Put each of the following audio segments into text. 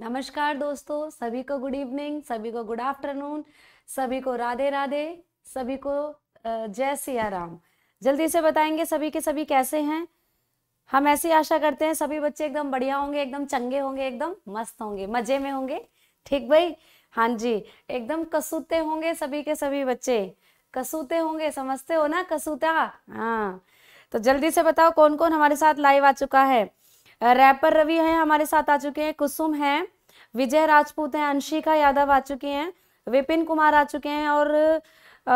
नमस्कार दोस्तों सभी को गुड इवनिंग सभी को गुड आफ्टरनून सभी को राधे राधे सभी को जय सिया राम जल्दी से बताएंगे सभी के सभी कैसे हैं हम ऐसी आशा करते हैं सभी बच्चे एकदम बढ़िया होंगे एकदम चंगे होंगे एकदम मस्त होंगे मजे में होंगे ठीक भाई हाँ जी एकदम कसूते होंगे सभी के सभी बच्चे कसूते होंगे समझते हो ना कसूता हाँ तो जल्दी से बताओ कौन कौन हमारे साथ लाइव आ चुका है रैपर रवि हैं हमारे साथ आ चुके हैं कुसुम हैं विजय राजपूत हैं अंशिका यादव आ चुके हैं विपिन कुमार आ चुके हैं और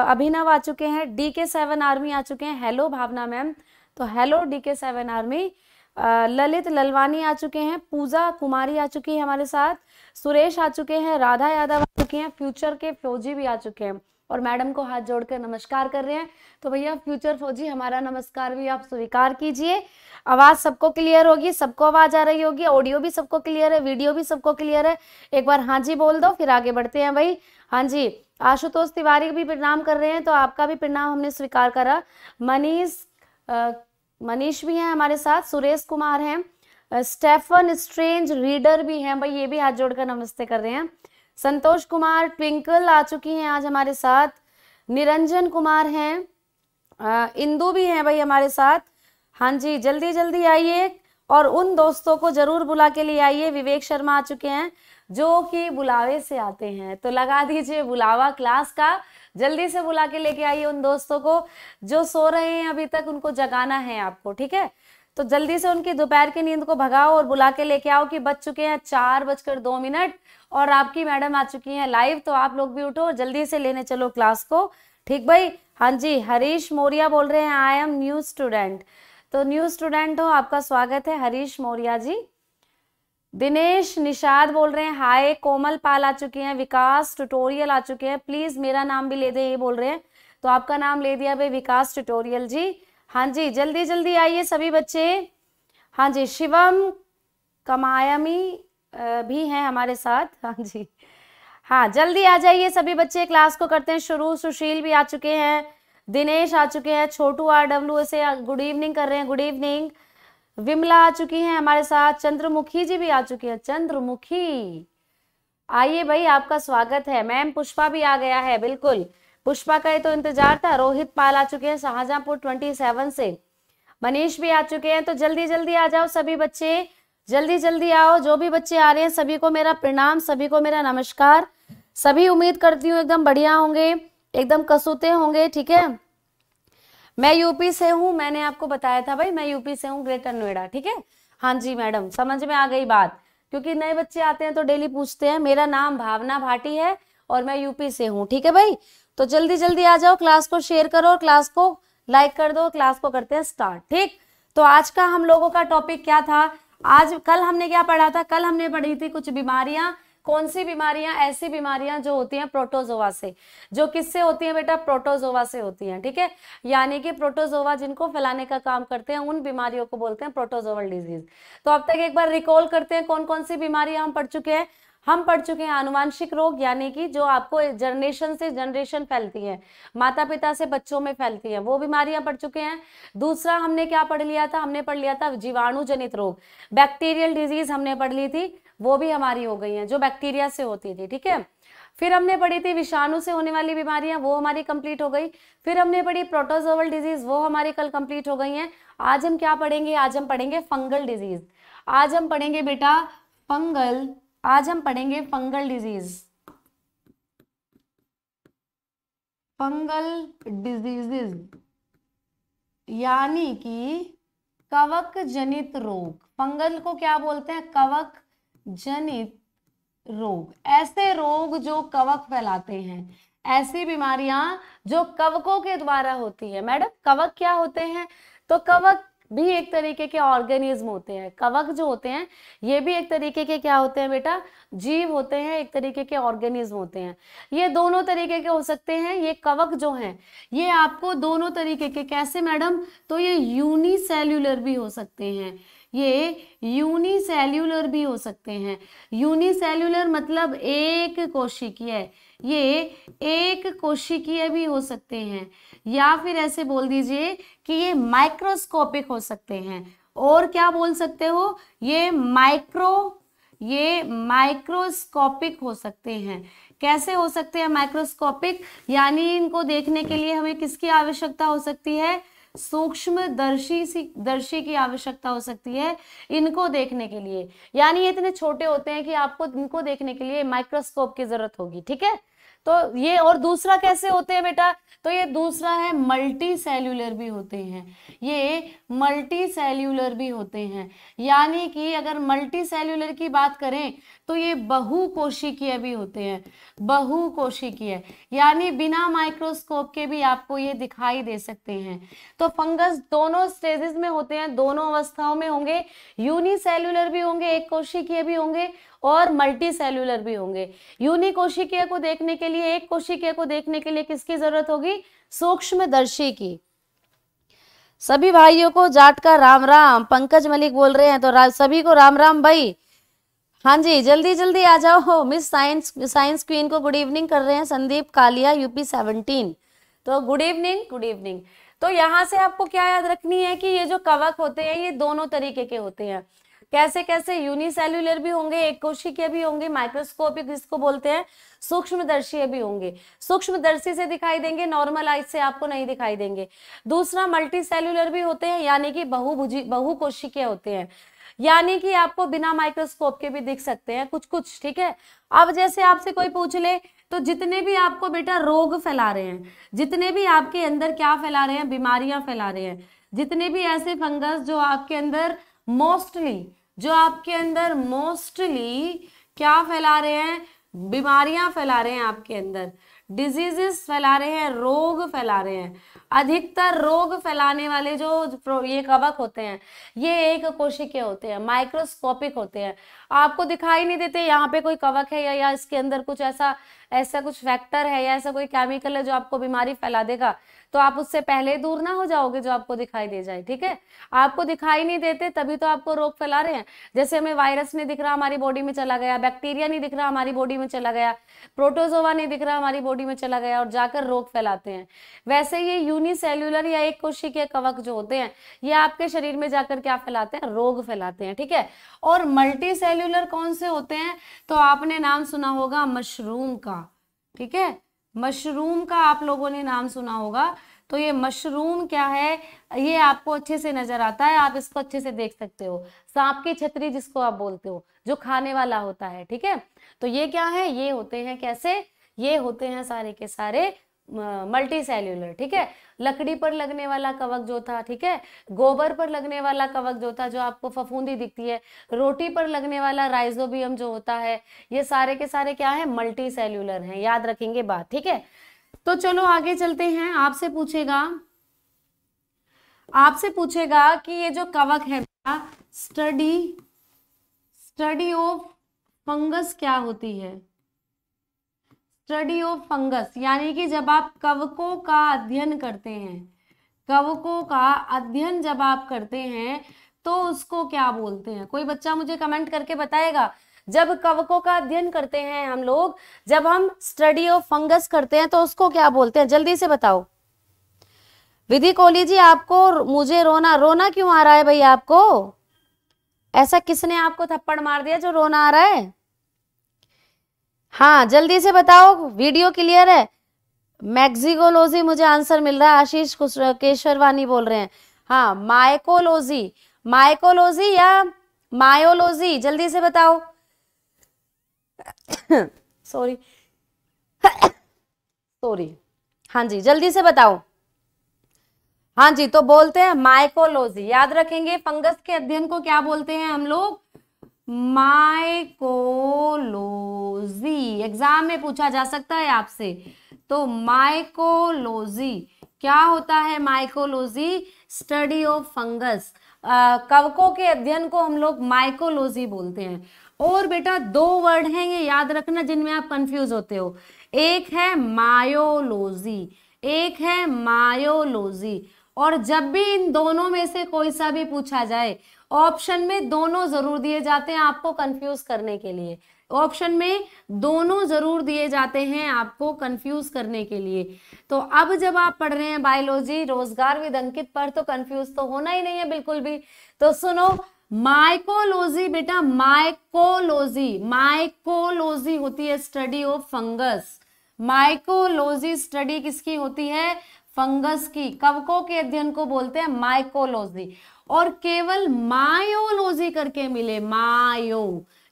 अभिनव आ चुके हैं डी के सेवन आर्मी आ चुके हैं हेलो भावना मैम तो hello D K seven army Lalit Lalwani आ चुके हैं पूजा कुमारी आ चुकी है हमारे साथ सुरेश आ चुके हैं राधा यादव आ चुके हैं फ्यूचर के फ्योजी भी आ चुके हैं और मैडम को हाथ जोड़कर नमस्कार कर रहे हैं तो भैया फ्यूचर फौजी हमारा नमस्कार भी आप स्वीकार कीजिए आवाज़ सबको क्लियर होगी सबको आवाज़ आ रही होगी ऑडियो भी सबको क्लियर है वीडियो भी सबको क्लियर है एक बार हाँ जी बोल दो फिर आगे बढ़ते हैं भाई हाँ जी आशुतोष तिवारी भी प्रणाम कर रहे हैं तो आपका भी प्रणाम हमने स्वीकार करा मनीष मनीष भी हैं हमारे साथ सुरेश कुमार हैं स्टेफन स्ट्रेंज रीडर भी हैं भाई ये भी हाथ जोड़कर नमस्ते कर रहे हैं संतोष कुमार ट्विंकल आ चुकी हैं आज हमारे साथ निरंजन कुमार हैं इंदु भी हैं भाई हमारे साथ हाँ जी जल्दी जल्दी आइए और उन दोस्तों को जरूर बुला के लिए आइए विवेक शर्मा आ चुके हैं जो कि बुलावे से आते हैं तो लगा दीजिए बुलावा क्लास का जल्दी से बुला के लेके आइए उन दोस्तों को जो सो रहे हैं अभी तक उनको जगाना है आपको ठीक है तो जल्दी से उनकी दोपहर की नींद को भगाओ और बुला के लेके आओ कि बज चुके हैं चार बजकर दो मिनट और आपकी मैडम आ चुकी हैं लाइव तो आप लोग भी उठो जल्दी से लेने चलो क्लास को ठीक भाई हाँ जी हरीश मौर्या बोल रहे हैं आई एम न्यू स्टूडेंट तो न्यू स्टूडेंट हो आपका स्वागत है हरीश मौर्या जी दिनेश निषाद बोल रहे हैं हाय कोमल पाल आ चुके हैं विकास ट्यूटोरियल आ चुके हैं प्लीज़ मेरा नाम भी ले दें ये बोल रहे हैं तो आपका नाम ले दिया भाई विकास ट्यूटोरियल जी हाँ जी जल्दी जल्दी आइए सभी बच्चे हाँ जी शिवम कमायमी भी हैं हमारे साथ हाँ जी हाँ जल्दी आ जाइए सभी बच्चे क्लास को करते हैं शुरू सुशील भी आ चुके हैं दिनेश आ चुके हैं छोटू आर डब्ल्यू से गुड इवनिंग कर रहे हैं गुड इवनिंग विमला आ चुकी हैं हमारे साथ चंद्रमुखी जी भी आ चुकी हैं चंद्रमुखी आइए भाई आपका स्वागत है मैम पुष्पा भी आ गया है बिल्कुल पुष्पा का ये तो इंतजार था रोहित पाल आ चुके हैं शाहजहांपुर ट्वेंटी सेवन से मनीष भी आ चुके हैं तो जल्दी जल्दी आ जाओ सभी बच्चे जल्दी जल्दी आओ जो भी बच्चे आ रहे हैं सभी को मेरा प्रणाम सभी को मेरा नमस्कार सभी उम्मीद करती हूँ एकदम बढ़िया होंगे एकदम कसूते होंगे ठीक है मैं यूपी से हूँ मैंने आपको बताया था भाई मैं यूपी से हूँ ग्रेटर नोएडा ठीक है हाँ जी मैडम समझ में आ गई बात क्योंकि नए बच्चे आते हैं तो डेली पूछते हैं मेरा नाम भावना भाटी है और मैं यूपी से हूँ ठीक है भाई तो जल्दी जल्दी आ जाओ क्लास को शेयर करो और क्लास को लाइक कर दो क्लास को करते हैं स्टार्ट ठीक तो आज का हम लोगों का टॉपिक क्या था आज कल हमने क्या पढ़ा था कल हमने पढ़ी थी कुछ बीमारियां कौन सी बीमारियां ऐसी बीमारियां जो होती हैं प्रोटोजोवा से जो किससे होती हैं बेटा प्रोटोजोवा से होती हैं ठीक है यानी कि प्रोटोजोवा जिनको फैलाने का काम करते हैं उन बीमारियों को बोलते हैं प्रोटोजोवल डिजीज तो अब तक एक बार रिकॉल करते हैं कौन कौन सी बीमारियां हम पढ़ चुके हैं हम पढ़ चुके हैं आनुवांशिक रोग यानी कि जो आपको जनरेशन से जनरेशन फैलती है माता पिता से बच्चों में फैलती है वो बीमारियां पढ़ चुके हैं दूसरा हमने क्या पढ़ लिया था हमने पढ़ लिया था जीवाणु जनित रोग बैक्टीरियल डिजीज हमने पढ़ ली थी वो भी हमारी हो गई है जो बैक्टीरिया से होती थी ठीक है फिर हमने पढ़ी थी विषाणु से होने वाली बीमारियां वो हमारी कंप्लीट हो गई फिर हमने पढ़ी प्रोटोजोवल डिजीज वो हमारी कल कंप्लीट हो गई है आज हम क्या पढ़ेंगे आज हम पढ़ेंगे फंगल डिजीज आज हम पढ़ेंगे बेटा फंगल आज हम पढ़ेंगे फंगल डिजीज फंगल डिजीजेज यानी कि कवक जनित रोग फंगल को क्या बोलते हैं कवक जनित रोग ऐसे रोग जो कवक फैलाते हैं ऐसी बीमारियां जो कवकों के द्वारा होती है मैडम कवक क्या होते हैं तो कवक भी एक तरीके के ऑर्गेनिज्म होते हैं कवक जो होते हैं ये भी एक तरीके के क्या होते हैं बेटा जीव होते हैं एक तरीके के ऑर्गेनिज्म होते हैं ये दोनों तरीके के हो सकते हैं ये कवक जो हैं ये आपको दोनों तरीके के कैसे मैडम तो ये यूनिसेल्युलर भी हो सकते हैं ये यूनिसेल्यूलर भी हो सकते हैं यूनिसेल्यूलर मतलब एक कोशिकीय ये एक कोशिकीय भी हो सकते हैं या फिर ऐसे बोल दीजिए कि ये माइक्रोस्कोपिक हो सकते हैं और क्या बोल सकते हो ये माइक्रो ये माइक्रोस्कोपिक हो सकते हैं कैसे हो सकते हैं माइक्रोस्कोपिक यानी इनको देखने के लिए हमें किसकी आवश्यकता हो सकती है सूक्ष्म दर्शी सी दर्शी की आवश्यकता हो सकती है इनको देखने के लिए यानी ये इतने छोटे होते हैं कि आपको इनको देखने के लिए माइक्रोस्कोप की जरूरत होगी ठीक है तो ये और दूसरा कैसे होते हैं बेटा तो ये दूसरा है मल्टी सेल्यूलर भी होते हैं ये मल्टी सेल्यूलर भी होते हैं यानी कि अगर मल्टी सेल्यूलर की बात करें तो ये बहु कोशिकीय भी होते हैं बहु कोशिकीय यानी बिना माइक्रोस्कोप के भी आपको ये दिखाई दे सकते हैं तो फंगस दोनों स्टेजेस में होते हैं दोनों अवस्थाओं में होंगे यूनिसेल्यूलर भी होंगे एक कोशिकीय भी होंगे और मल्टी सेल्यूलर भी होंगे यूनिकोशिकीय को देखने के लिए एक कोशिकीय को देखने के लिए किसकी जरूरत होगी सूक्ष्मदर्शी की सभी भाइयों को जाट का राम राम पंकज मलिक बोल रहे हैं तो सभी को राम राम भाई हाँ जी जल्दी जल्दी आ जाओ हो मिस साइंस साइंस क्वीन को गुड इवनिंग कर रहे हैं संदीप कालिया यूपी सेवनटीन तो गुड इवनिंग गुड इवनिंग तो यहाँ से आपको क्या याद रखनी है कि ये जो कवक होते हैं ये दोनों तरीके के होते हैं कैसे कैसे यूनिसेल्युलर भी होंगे एक कोशिकीय भी होंगे माइक्रोस्कोपिक जिसको बोलते हैं सूक्ष्मदर्शीय भी होंगे सूक्ष्मदर्शी से दिखाई देंगे नॉर्मल आइज से आपको नहीं दिखाई देंगे दूसरा मल्टी सेल्यूलर भी होते हैं यानी कि बहुभुजी के होते हैं यानी कि आपको बिना माइक्रोस्कोप के भी दिख सकते हैं कुछ कुछ ठीक है अब जैसे आपसे कोई पूछ ले तो जितने भी आपको बेटा रोग फैला रहे हैं जितने भी आपके अंदर क्या फैला रहे हैं बीमारियां फैला रहे हैं जितने भी ऐसे फंगस जो आपके अंदर मोस्टली जो आपके अंदर मोस्टली क्या फैला रहे हैं बीमारियां फैला रहे हैं आपके अंदर डिजीजेस फैला रहे हैं रोग फैला रहे हैं अधिकतर रोग फैलाने वाले जो ये कवक होते हैं ये एक कोशिके होते हैं माइक्रोस्कोपिक होते हैं आपको दिखाई नहीं देते यहाँ पे कोई कवक है या, या इसके अंदर कुछ ऐसा ऐसा कुछ फैक्टर है या ऐसा कोई केमिकल है जो आपको बीमारी फैला देगा तो आप उससे पहले दूर ना हो जाओगे जो आपको दिखाई दे जाए ठीक है आपको दिखाई नहीं देते तभी तो आपको रोग फैला रहे हैं जैसे हमें वायरस नहीं दिख रहा हमारी बॉडी में चला गया बैक्टीरिया नहीं दिख रहा हमारी बॉडी में चला गया प्रोटोजोवा नहीं दिख रहा हमारी बॉडी में चला गया और जाकर रोग फैलाते हैं वैसे ये यूनिसेल्यूलर या एक कोशी के कवक जो होते हैं ये आपके शरीर में जाकर क्या फैलाते हैं रोग फैलाते हैं ठीक है और मल्टी सेल्युलर कौन से होते हैं तो आपने नाम सुना होगा मशरूम का ठीक है मशरूम का आप लोगों ने नाम सुना होगा तो ये मशरूम क्या है ये आपको अच्छे से नजर आता है आप इसको अच्छे से देख सकते हो सांप की छतरी जिसको आप बोलते हो जो खाने वाला होता है ठीक है तो ये क्या है ये होते हैं कैसे ये होते हैं सारे के सारे मल्टी सेल्यूलर ठीक है लकड़ी पर लगने वाला कवक जो था ठीक है गोबर पर लगने वाला कवक जो था जो आपको फफूंदी दिखती है रोटी पर लगने वाला राइजोबियम जो होता है ये सारे के सारे क्या है मल्टी सेल्यूलर है याद रखेंगे बात ठीक है तो चलो आगे चलते हैं आपसे पूछेगा आपसे पूछेगा कि ये जो कवक है स्टडी स्टडी ऑफ फंगस क्या होती है स्टडी ऑफ फंगस यानी कि जब आप कवकों का अध्ययन करते हैं कवकों का अध्ययन जब आप करते हैं तो उसको क्या बोलते हैं कोई बच्चा मुझे कमेंट करके बताएगा जब कवकों का अध्ययन करते हैं हम लोग जब हम स्टडी ऑफ फंगस करते हैं तो उसको क्या बोलते हैं जल्दी से बताओ विधि कोहली जी आपको मुझे रोना रोना क्यों आ रहा है भाई आपको ऐसा किसने आपको थप्पड़ मार दिया जो रोना आ रहा है हाँ जल्दी से बताओ वीडियो क्लियर है मैक्सिकोलोजी मुझे आंसर मिल रहा है आशीष केशरवानी बोल रहे हैं हाँ माइकोलोजी माइकोलोजी या मायोलोजी जल्दी से बताओ सॉरी सॉरी हाँ जी जल्दी से बताओ हाँ जी तो बोलते हैं माइकोलोजी याद रखेंगे फंगस के अध्ययन को क्या बोलते हैं हम लोग माइकोलोजी एग्जाम में पूछा जा सकता है आपसे तो माइकोलोजी क्या होता है माइकोलोजी स्टडी ऑफ फंगस कवकों के अध्ययन को हम लोग माइकोलोजी बोलते हैं और बेटा दो वर्ड हैं ये याद रखना जिनमें आप कंफ्यूज होते हो एक है मायोलोजी एक है मायोलोजी और जब भी इन दोनों में से कोई सा भी पूछा जाए ऑप्शन में दोनों जरूर दिए जाते हैं आपको कंफ्यूज करने के लिए ऑप्शन में दोनों जरूर दिए जाते हैं आपको कंफ्यूज करने के लिए तो अब जब आप पढ़ रहे हैं बायोलॉजी रोजगार विद अंकित पर तो कंफ्यूज तो होना ही नहीं है बिल्कुल भी तो सुनो माइकोलॉजी बेटा माइकोलॉजी माइकोलॉजी होती है study of fungus mycology study किसकी होती है फंगस की कवकों के अध्ययन को बोलते हैं माइकोलॉजी और केवल मायोलोजी करके मिले मायो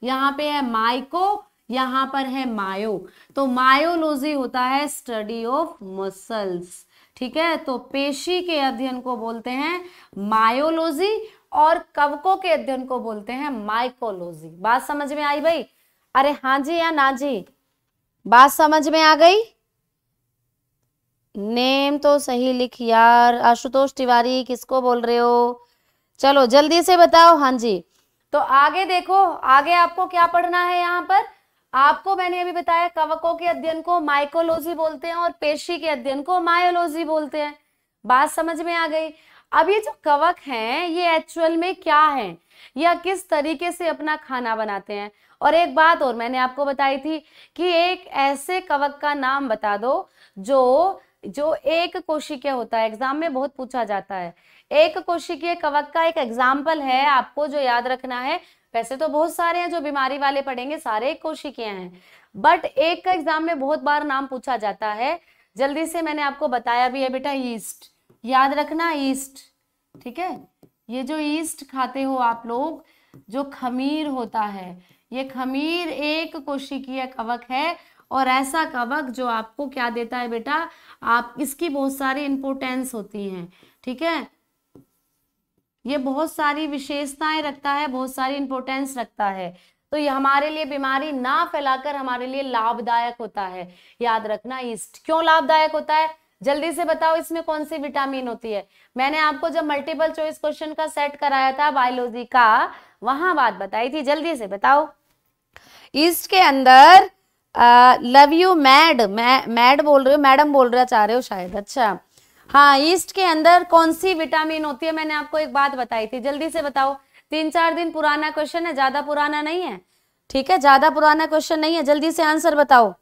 यहां पे है माइको यहां पर है मायो तो मायोलोजी होता है स्टडी ऑफ मसल्स ठीक है तो पेशी के अध्ययन को बोलते हैं मायोलॉजी और कवकों के अध्ययन को बोलते हैं माइकोलॉजी बात समझ में आई भाई अरे हाँ जी या ना जी बात समझ में आ गई नेम तो सही लिख यार आशुतोष तिवारी किसको बोल रहे हो चलो जल्दी से बताओ हाँ जी तो आगे देखो आगे आपको क्या पढ़ना है यहाँ पर आपको मैंने अभी बताया कवकों के अध्ययन को माइकोलॉजी बोलते हैं और पेशी के अध्ययन को मायोलॉजी बोलते हैं बात समझ में आ गई अब ये जो कवक हैं ये एक्चुअल में क्या है या किस तरीके से अपना खाना बनाते हैं और एक बात और मैंने आपको बताई थी कि एक ऐसे कवक का नाम बता दो जो जो एक कोशिका होता है एग्जाम में बहुत पूछा जाता है एक कोशिकीय कवक का एक एग्जाम्पल है आपको जो याद रखना है वैसे तो बहुत सारे हैं जो बीमारी वाले पढ़ेंगे सारे एक कोशिकीय हैं बट एक का एग्जाम में बहुत बार नाम पूछा जाता है जल्दी से मैंने आपको बताया भी है बेटा ईस्ट याद रखना ईस्ट ठीक है ये जो ईस्ट खाते हो आप लोग जो खमीर होता है ये खमीर एक कोशिकीय कवक है और ऐसा कवक जो आपको क्या देता है बेटा आप इसकी बहुत सारी इंपोर्टेंस होती हैं ठीक है ये बहुत सारी विशेषताएं रखता है बहुत सारी इंपोर्टेंस रखता है तो ये हमारे लिए बीमारी ना फैलाकर हमारे लिए लाभदायक होता है याद रखना ईस्ट क्यों लाभदायक होता है जल्दी से बताओ इसमें कौन सी विटामिन होती है मैंने आपको जब मल्टीपल चॉइस क्वेश्चन का सेट कराया था बायोलॉजी का वहां बात बताई थी जल्दी से बताओ ईस्ट के अंदर लव यू मैड मैड बोल रहे हो मैडम बोल रहा चाह रहे हो शायद अच्छा हाँ ईस्ट के अंदर कौन सी विटामिन होती है मैंने आपको एक बात बताई थी जल्दी से बताओ तीन चार दिन पुराना क्वेश्चन है ज्यादा पुराना नहीं है ठीक है ज्यादा पुराना क्वेश्चन नहीं है जल्दी से आंसर बताओ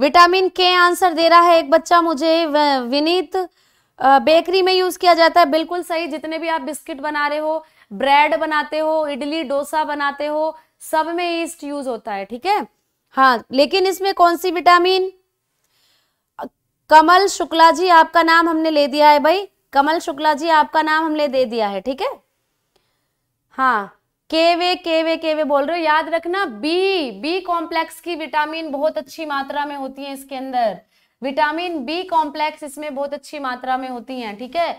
विटामिन के आंसर दे रहा है एक बच्चा मुझे विनीत बेकरी में यूज किया जाता है बिल्कुल सही जितने भी आप बिस्किट बना रहे हो ब्रेड बनाते हो इडली डोसा बनाते हो सब में ईस्ट यूज होता है ठीक है हाँ लेकिन इसमें कौन सी विटामिन कमल शुक्ला जी आपका नाम हमने ले दिया है भाई कमल शुक्ला जी आपका नाम हमने दे दिया है ठीक है हाँ केवे केवे केवे बोल रहे हो याद रखना बी बी कॉम्प्लेक्स की विटामिन बहुत अच्छी मात्रा में होती है इसके अंदर विटामिन बी कॉम्प्लेक्स इसमें बहुत अच्छी मात्रा में होती है ठीक है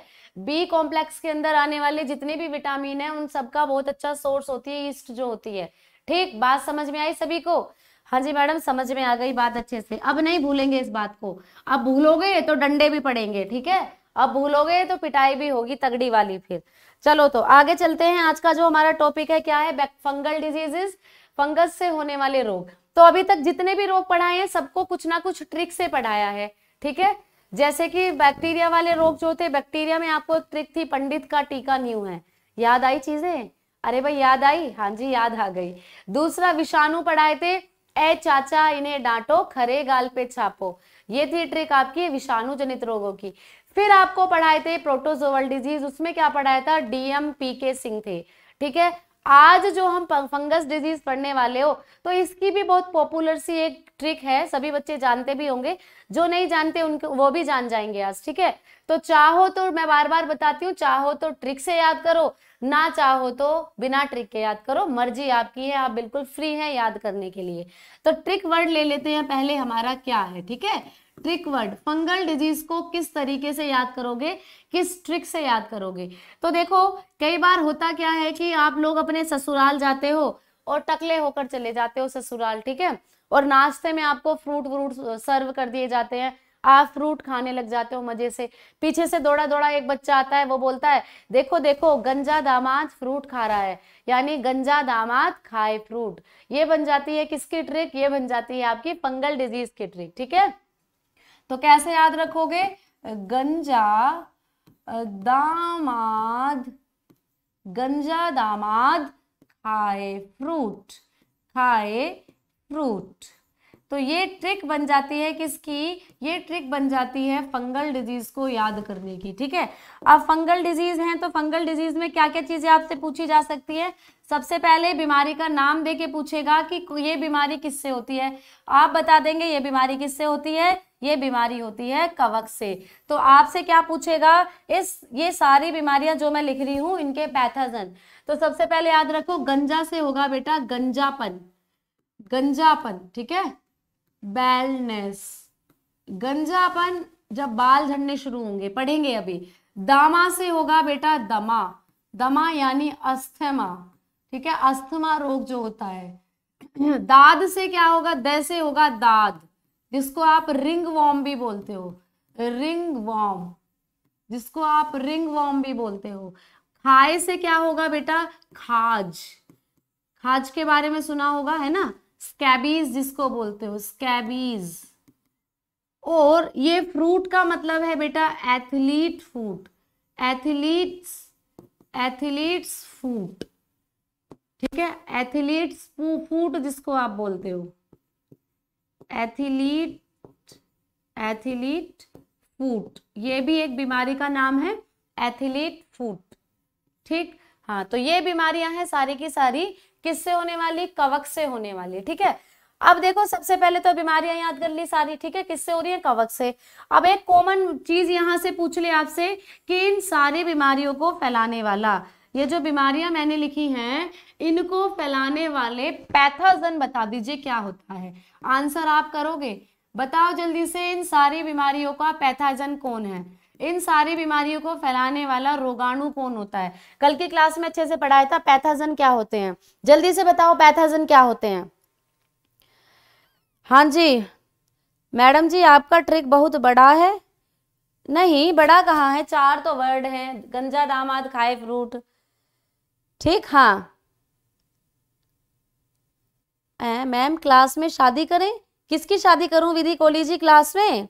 बी कॉम्प्लेक्स के अंदर आने वाले जितने भी विटामिन है उन सबका बहुत अच्छा सोर्स होती है ईस्ट जो होती है ठीक बात समझ में आई सभी को हाँ जी मैडम समझ में आ गई बात अच्छे से अब नहीं भूलेंगे इस बात को अब भूलोगे तो डंडे भी पड़ेंगे ठीक है अब भूलोगे तो पिटाई भी होगी तगड़ी वाली फिर चलो तो आगे चलते हैं आज का जो हमारा टॉपिक है क्या है फंगल डिजीजेस फंगस से होने वाले रोग तो अभी तक जितने भी रोग पढ़ाए हैं सबको कुछ ना कुछ ट्रिक से पढ़ाया है ठीक है जैसे कि बैक्टीरिया वाले रोग जो थे बैक्टीरिया में आपको ट्रिक थी पंडित का टीका न्यू है याद आई चीजें अरे भाई याद आई हाँ जी याद आ गई दूसरा विषाणु पढ़ाए थे ए चाचा इन्हें डांटो खरे गाल पे छापो ये थी ट्रिक आपकी विषाणु जनित रोगों की फिर आपको पढ़ाए थे प्रोटोजोवल डिजीज उसमें क्या पढ़ाया था डीएम पी के सिंह थे ठीक है आज जो हम फंगस डिजीज पढ़ने वाले हो तो इसकी भी बहुत पॉपुलर सी एक ट्रिक है सभी बच्चे जानते भी होंगे जो नहीं जानते उनको वो भी जान जाएंगे आज ठीक है तो चाहो तो मैं बार बार बताती हूँ चाहो तो ट्रिक से याद करो ना चाहो तो बिना ट्रिक के याद करो मर्जी आपकी है आप बिल्कुल फ्री है याद करने के लिए तो ट्रिक वर्ड ले लेते हैं पहले हमारा क्या है ठीक है ट्रिक वर्ड फंगल डिजीज को किस तरीके से याद करोगे किस ट्रिक से याद करोगे तो देखो कई बार होता क्या है कि आप लोग अपने ससुराल जाते हो और टकले होकर चले जाते हो ससुराल ठीक है और नाश्ते में आपको फ्रूट व्रूट सर्व कर दिए जाते हैं आप फ्रूट खाने लग जाते हो मजे से पीछे से दौड़ा दौड़ा एक बच्चा आता है वो बोलता है देखो देखो गंजा दामाद फ्रूट खा रहा है यानी गंजा दामाद खाए फ्रूट ये बन जाती है किसकी ट्रिक ये बन जाती है आपकी फंगल डिजीज की ट्रिक ठीक है तो कैसे याद रखोगे गंजा दामाद गंजा दामाद खाए फ्रूट खाए फ्रूट तो ये ट्रिक बन जाती है किसकी ये ट्रिक बन जाती है फंगल डिजीज को याद करने की ठीक है अब फंगल डिजीज है तो फंगल डिजीज में क्या क्या चीजें आपसे पूछी जा सकती है सबसे पहले बीमारी का नाम दे के पूछेगा कि ये बीमारी किससे होती है आप बता देंगे ये बीमारी किससे होती है ये बीमारी होती है कवक से तो आपसे क्या पूछेगा इस ये सारी बीमारियां जो मैं लिख रही हूं इनके पैथजन तो सबसे पहले याद रखो गंजा से होगा बेटा गंजापन गंजापन ठीक है बैलनेस गंजापन जब बाल झड़ने शुरू होंगे पढ़ेंगे अभी दामा से होगा बेटा दमा दमा यानी अस्थमा ठीक है अस्थमा रोग जो होता है दाद से क्या होगा दैसे से होगा दाद जिसको आप रिंग वॉम भी बोलते हो रिंग वॉम जिसको आप रिंग वॉम भी बोलते हो खाए से क्या होगा बेटा खाज खाज के बारे में सुना होगा है ना स्कैबीज जिसको बोलते हो स्कैबीज और ये फ्रूट का मतलब है बेटा athlete foot athletes athletes foot ठीक है एथलीट्स फूट जिसको आप बोलते हो एथिलीट एथिलीट फूट ये भी एक बीमारी का नाम है एथिलीट फूट ठीक हाँ तो ये बीमारियां हैं सारी की सारी किससे होने वाली कवक से होने वाली ठीक है अब देखो सबसे पहले तो बीमारियां याद कर ली सारी ठीक है किससे हो रही है कवक से अब एक कॉमन चीज यहां से पूछ ले आपसे कि इन सारी बीमारियों को फैलाने वाला ये जो बीमारियां मैंने लिखी हैं इनको फैलाने वाले पैथोजन बता दीजिए क्या होता है आंसर आप करोगे बताओ जल्दी से इन सारी बीमारियों का पैथाजन कौन है इन सारी बीमारियों को फैलाने वाला रोगाणु कौन होता है कल की क्लास में अच्छे से पढ़ाया था पैथाजन क्या होते हैं जल्दी से बताओ पैथाजन क्या होते हैं हाँ जी मैडम जी आपका ट्रिक बहुत बड़ा है नहीं बड़ा कहाँ है चार तो वर्ड है गंजा दामाद खाए फ्रूट ठीक हाँ मैम क्लास में शादी करें किसकी शादी करूं विधि कोहली जी क्लास में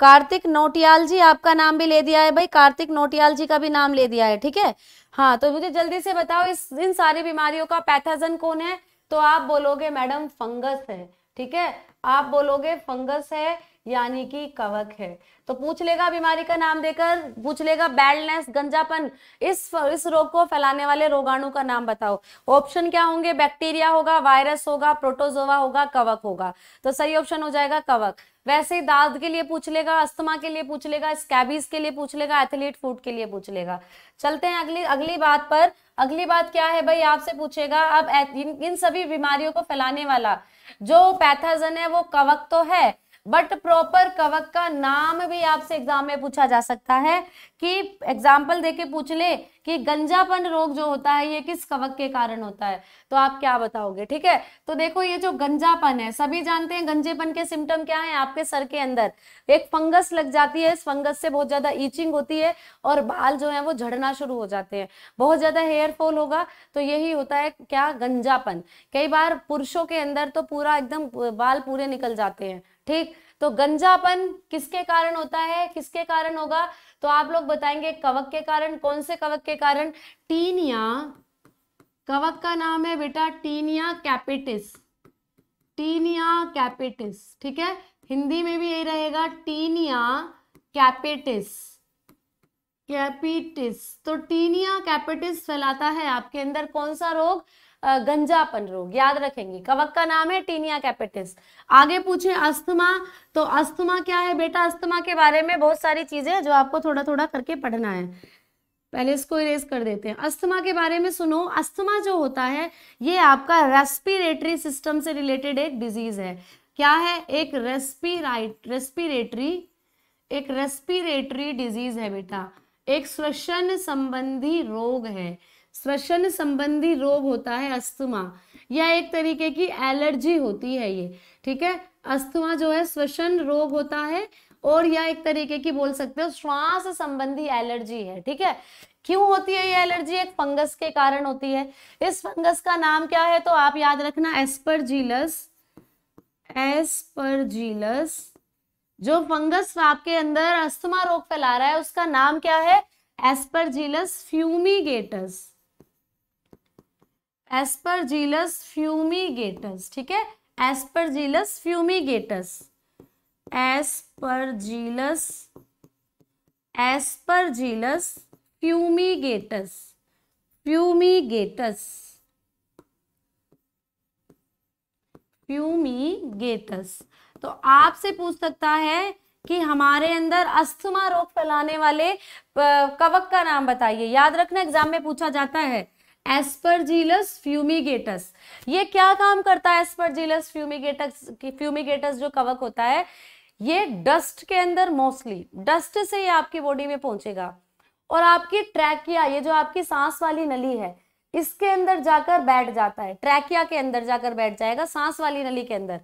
कार्तिक नोटियाल जी आपका नाम भी ले दिया है भाई कार्तिक नोटियाल जी का भी नाम ले दिया है ठीक है हाँ तो मुझे जल्दी से बताओ इस इन सारी बीमारियों का पैथाजन कौन है तो आप बोलोगे मैडम फंगस है ठीक है आप बोलोगे फंगस है यानी कि कवक है तो पूछ लेगा बीमारी का नाम देकर पूछ लेगा बैडनेस गंजापन इस इस रोग को फैलाने वाले रोगाणु का नाम बताओ ऑप्शन क्या होंगे बैक्टीरिया होगा वायरस होगा प्रोटोजोवा होगा कवक होगा तो सही ऑप्शन हो जाएगा कवक वैसे ही दाद के लिए पूछ लेगा अस्थमा के लिए पूछ लेगा स्कैबीज के लिए पूछ लेगा एथलीट फूड के लिए पूछ लेगा चलते हैं अगली अगली बात पर अगली बात क्या है भाई आपसे पूछेगा अब इन, इन सभी बीमारियों को फैलाने वाला जो पैथाजन है वो कवक तो है बट प्रॉपर कवक का नाम भी आपसे एग्जाम में पूछा जा सकता है कि एग्जाम्पल देके पूछ ले कि गंजापन रोग जो होता है ये किस कवक के कारण होता है तो आप क्या बताओगे ठीक है तो देखो ये जो गंजापन है सभी जानते हैं गंजेपन के सिम्टम क्या है आपके सर के अंदर एक फंगस लग जाती है इस फंगस से बहुत ज्यादा ईचिंग होती है और बाल जो है वो झड़ना शुरू हो जाते हैं बहुत ज्यादा हेयर फॉल होगा तो यही होता है क्या गंजापन कई बार पुरुषों के अंदर तो पूरा एकदम बाल पूरे निकल जाते हैं ठीक तो गंजापन किसके कारण होता है किसके कारण होगा तो आप लोग बताएंगे कवक के कारण कौन से कवक के कारण टीनिया कवक का नाम है बेटा टीनिया कैपिटिस टीनिया कैपिटिस ठीक है हिंदी में भी यही रहेगा टीनिया कैपिटिस कैपिटिस तो टीनिया कैपिटिस फैलाता है आपके अंदर कौन सा रोग गंजापन रोग याद रखेंगे कवक का नाम है टीनिया कैपिटिस आगे पूछे अस्थमा तो अस्थमा क्या है बेटा अस्थमा के बारे में बहुत सारी चीजें जो आपको थोड़ा थोड़ा करके पढ़ना है पहले इसको इरेज कर देते हैं अस्थमा के बारे में सुनो अस्थमा जो होता है ये आपका रेस्पिरेटरी सिस्टम से रिलेटेड एक डिजीज है क्या है एक रेस्पिराइट रेस्पिरेटरी एक रेस्पिरेटरी डिजीज है बेटा एक श्वसन संबंधी रोग है श्वसन संबंधी रोग होता है अस्थमा या एक तरीके की एलर्जी होती है ये ठीक है अस्थमा जो है श्वसन रोग होता है और यह एक तरीके की बोल सकते हो श्वास संबंधी एलर्जी है ठीक है क्यों होती है ये एलर्जी एक फंगस के कारण होती है इस फंगस का नाम क्या है तो आप याद रखना एस्परजीलस एस्परजीलस जो फंगस आपके अंदर अस्थमा रोग फैला रहा है उसका नाम क्या है एस्परजीलस फ्यूमिगेटस एस्परजीलस फ्यूमीगेटस ठीक है एस्परजीलस फ्यूमीगेटस एस्परजीलस एस्परजीलस फ्यूमीगेटस फ्यूमीगेटस फ्यूमीगेटस तो आपसे पूछ सकता है कि हमारे अंदर अस्थमा रोग फैलाने वाले कवक का नाम बताइए याद रखना एग्जाम में पूछा जाता है एस्परजीलस फ्यूमिगेटस ये क्या काम करता है एस्परजीलस फ्यूमिगेटस फ्यूमिगेटस जो कवक होता है ये डस्ट के अंदर मोस्टली डस्ट से ये आपकी बॉडी में पहुंचेगा और आपकी ट्रैकिया ये जो आपकी सांस वाली नली है इसके अंदर जाकर बैठ जाता है ट्रैकिया के अंदर जाकर बैठ जाएगा सांस वाली नली के अंदर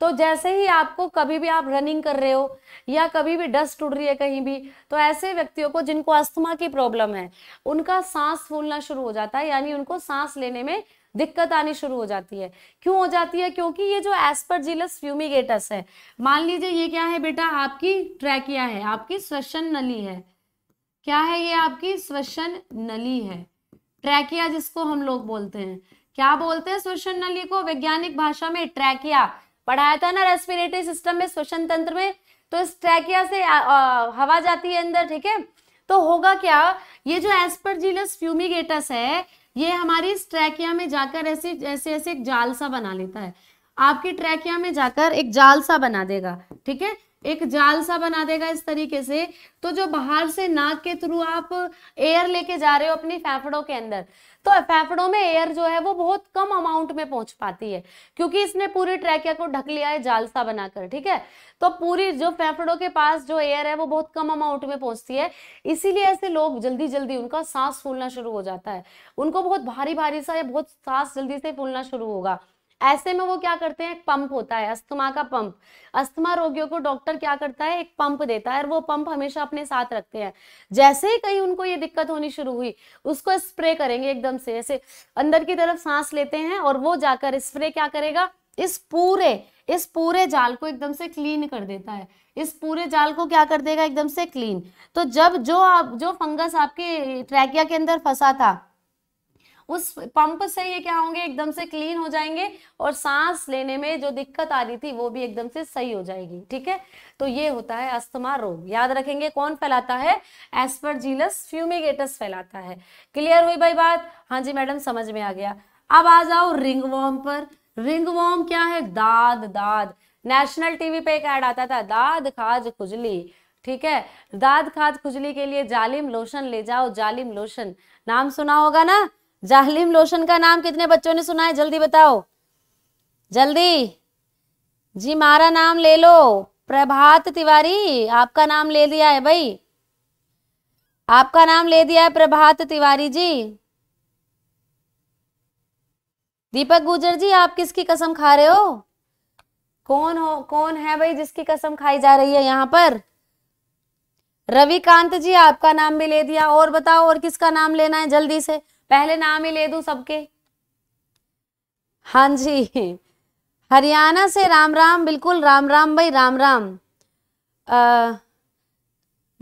तो जैसे ही आपको कभी भी आप रनिंग कर रहे हो या कभी भी डस्ट उड़ रही है कहीं भी तो ऐसे व्यक्तियों को जिनको अस्थमा की प्रॉब्लम है उनका सांस फूलना शुरू हो जाता है यानी उनको सांस लेने में दिक्कत आनी शुरू हो जाती है क्यों हो जाती है क्योंकि ये जो एस्परजिलस फ्यूमिगेटस है मान लीजिए ये क्या है बेटा आपकी ट्रैकिया है आपकी श्वसन नली है क्या है ये आपकी श्वसन नली है ट्रैकिया जिसको हम लोग बोलते हैं क्या बोलते हैं श्वसन नली को वैज्ञानिक भाषा में ट्रैकिया पढ़ाया था ना रेस्पिरेटरी सिस्टम में श्वसन तंत्र में तो ट्रैकिया से आ, आ, हवा जाती है अंदर ठीक है तो होगा क्या ये जो एस्परजिलस फ्यूमिगेटस है ये हमारी स्ट्रैकिया में जाकर ऐसे ऐसे ऐसे एक जाल सा बना लेता है आपकी ट्रैकिया में जाकर एक जाल सा बना देगा ठीक है एक जाल सा बना देगा इस तरीके से तो जो बाहर से नाक के थ्रू आप एयर लेके जा रहे हो अपनी फेफड़ों के अंदर तो फेफड़ों में एयर जो है वो बहुत कम अमाउंट में पहुंच पाती है क्योंकि इसने पूरी ट्रैकिया को ढक लिया है जालसा बनाकर ठीक है तो पूरी जो फेफड़ों के पास जो एयर है वो बहुत कम अमाउंट में पहुंचती है इसीलिए ऐसे लोग जल्दी जल्दी उनका सांस फूलना शुरू हो जाता है उनको बहुत भारी भारी सा या बहुत सांस जल्दी से फूलना शुरू होगा ऐसे में वो क्या करते हैं एक पंप होता है अस्थमा का पंप अस्थमा रोगियों को डॉक्टर क्या करता है एक पंप देता है और वो पंप हमेशा अपने साथ रखते हैं जैसे ही कहीं उनको ये दिक्कत होनी शुरू हुई उसको स्प्रे करेंगे एकदम से ऐसे अंदर की तरफ सांस लेते हैं और वो जाकर स्प्रे क्या करेगा इस पूरे इस पूरे जाल को एकदम से क्लीन कर देता है इस पूरे जाल को क्या कर देगा एकदम से क्लीन तो जब जो आप जो फंगस आपके ट्रैकिया के अंदर फंसा था उस पंप से ये क्या होंगे एकदम से क्लीन हो जाएंगे और सांस लेने में जो दिक्कत आ रही थी वो भी एकदम से सही हो जाएगी ठीक है तो ये होता है अस्थमा रोग याद रखेंगे कौन फैलाता है एस्परजीलस फ्यूमिगेटस फैलाता है क्लियर हुई भाई बात हाँ जी मैडम समझ में आ गया अब आ जाओ वॉम पर वॉम क्या है दाद दाद नेशनल टीवी पे एक ऐड आता था दाद खाज खुजली ठीक है दाद खाद खुजली के लिए जालिम लोशन ले जाओ जालिम लोशन नाम सुना होगा ना जाहलीम लोशन का नाम कितने बच्चों ने सुना है जल्दी बताओ जल्दी जी मारा नाम ले लो प्रभात तिवारी आपका नाम ले दिया है भाई आपका नाम ले दिया है प्रभात तिवारी जी दीपक गुजर जी आप किसकी कसम खा रहे हो कौन हो कौन है भाई जिसकी कसम खाई जा रही है यहाँ पर रविकांत जी आपका नाम भी ले दिया और बताओ और किसका नाम लेना है जल्दी से पहले नाम ही ले दू सबके हाँ जी हरियाणा से राम राम बिल्कुल राम राम भाई राम राम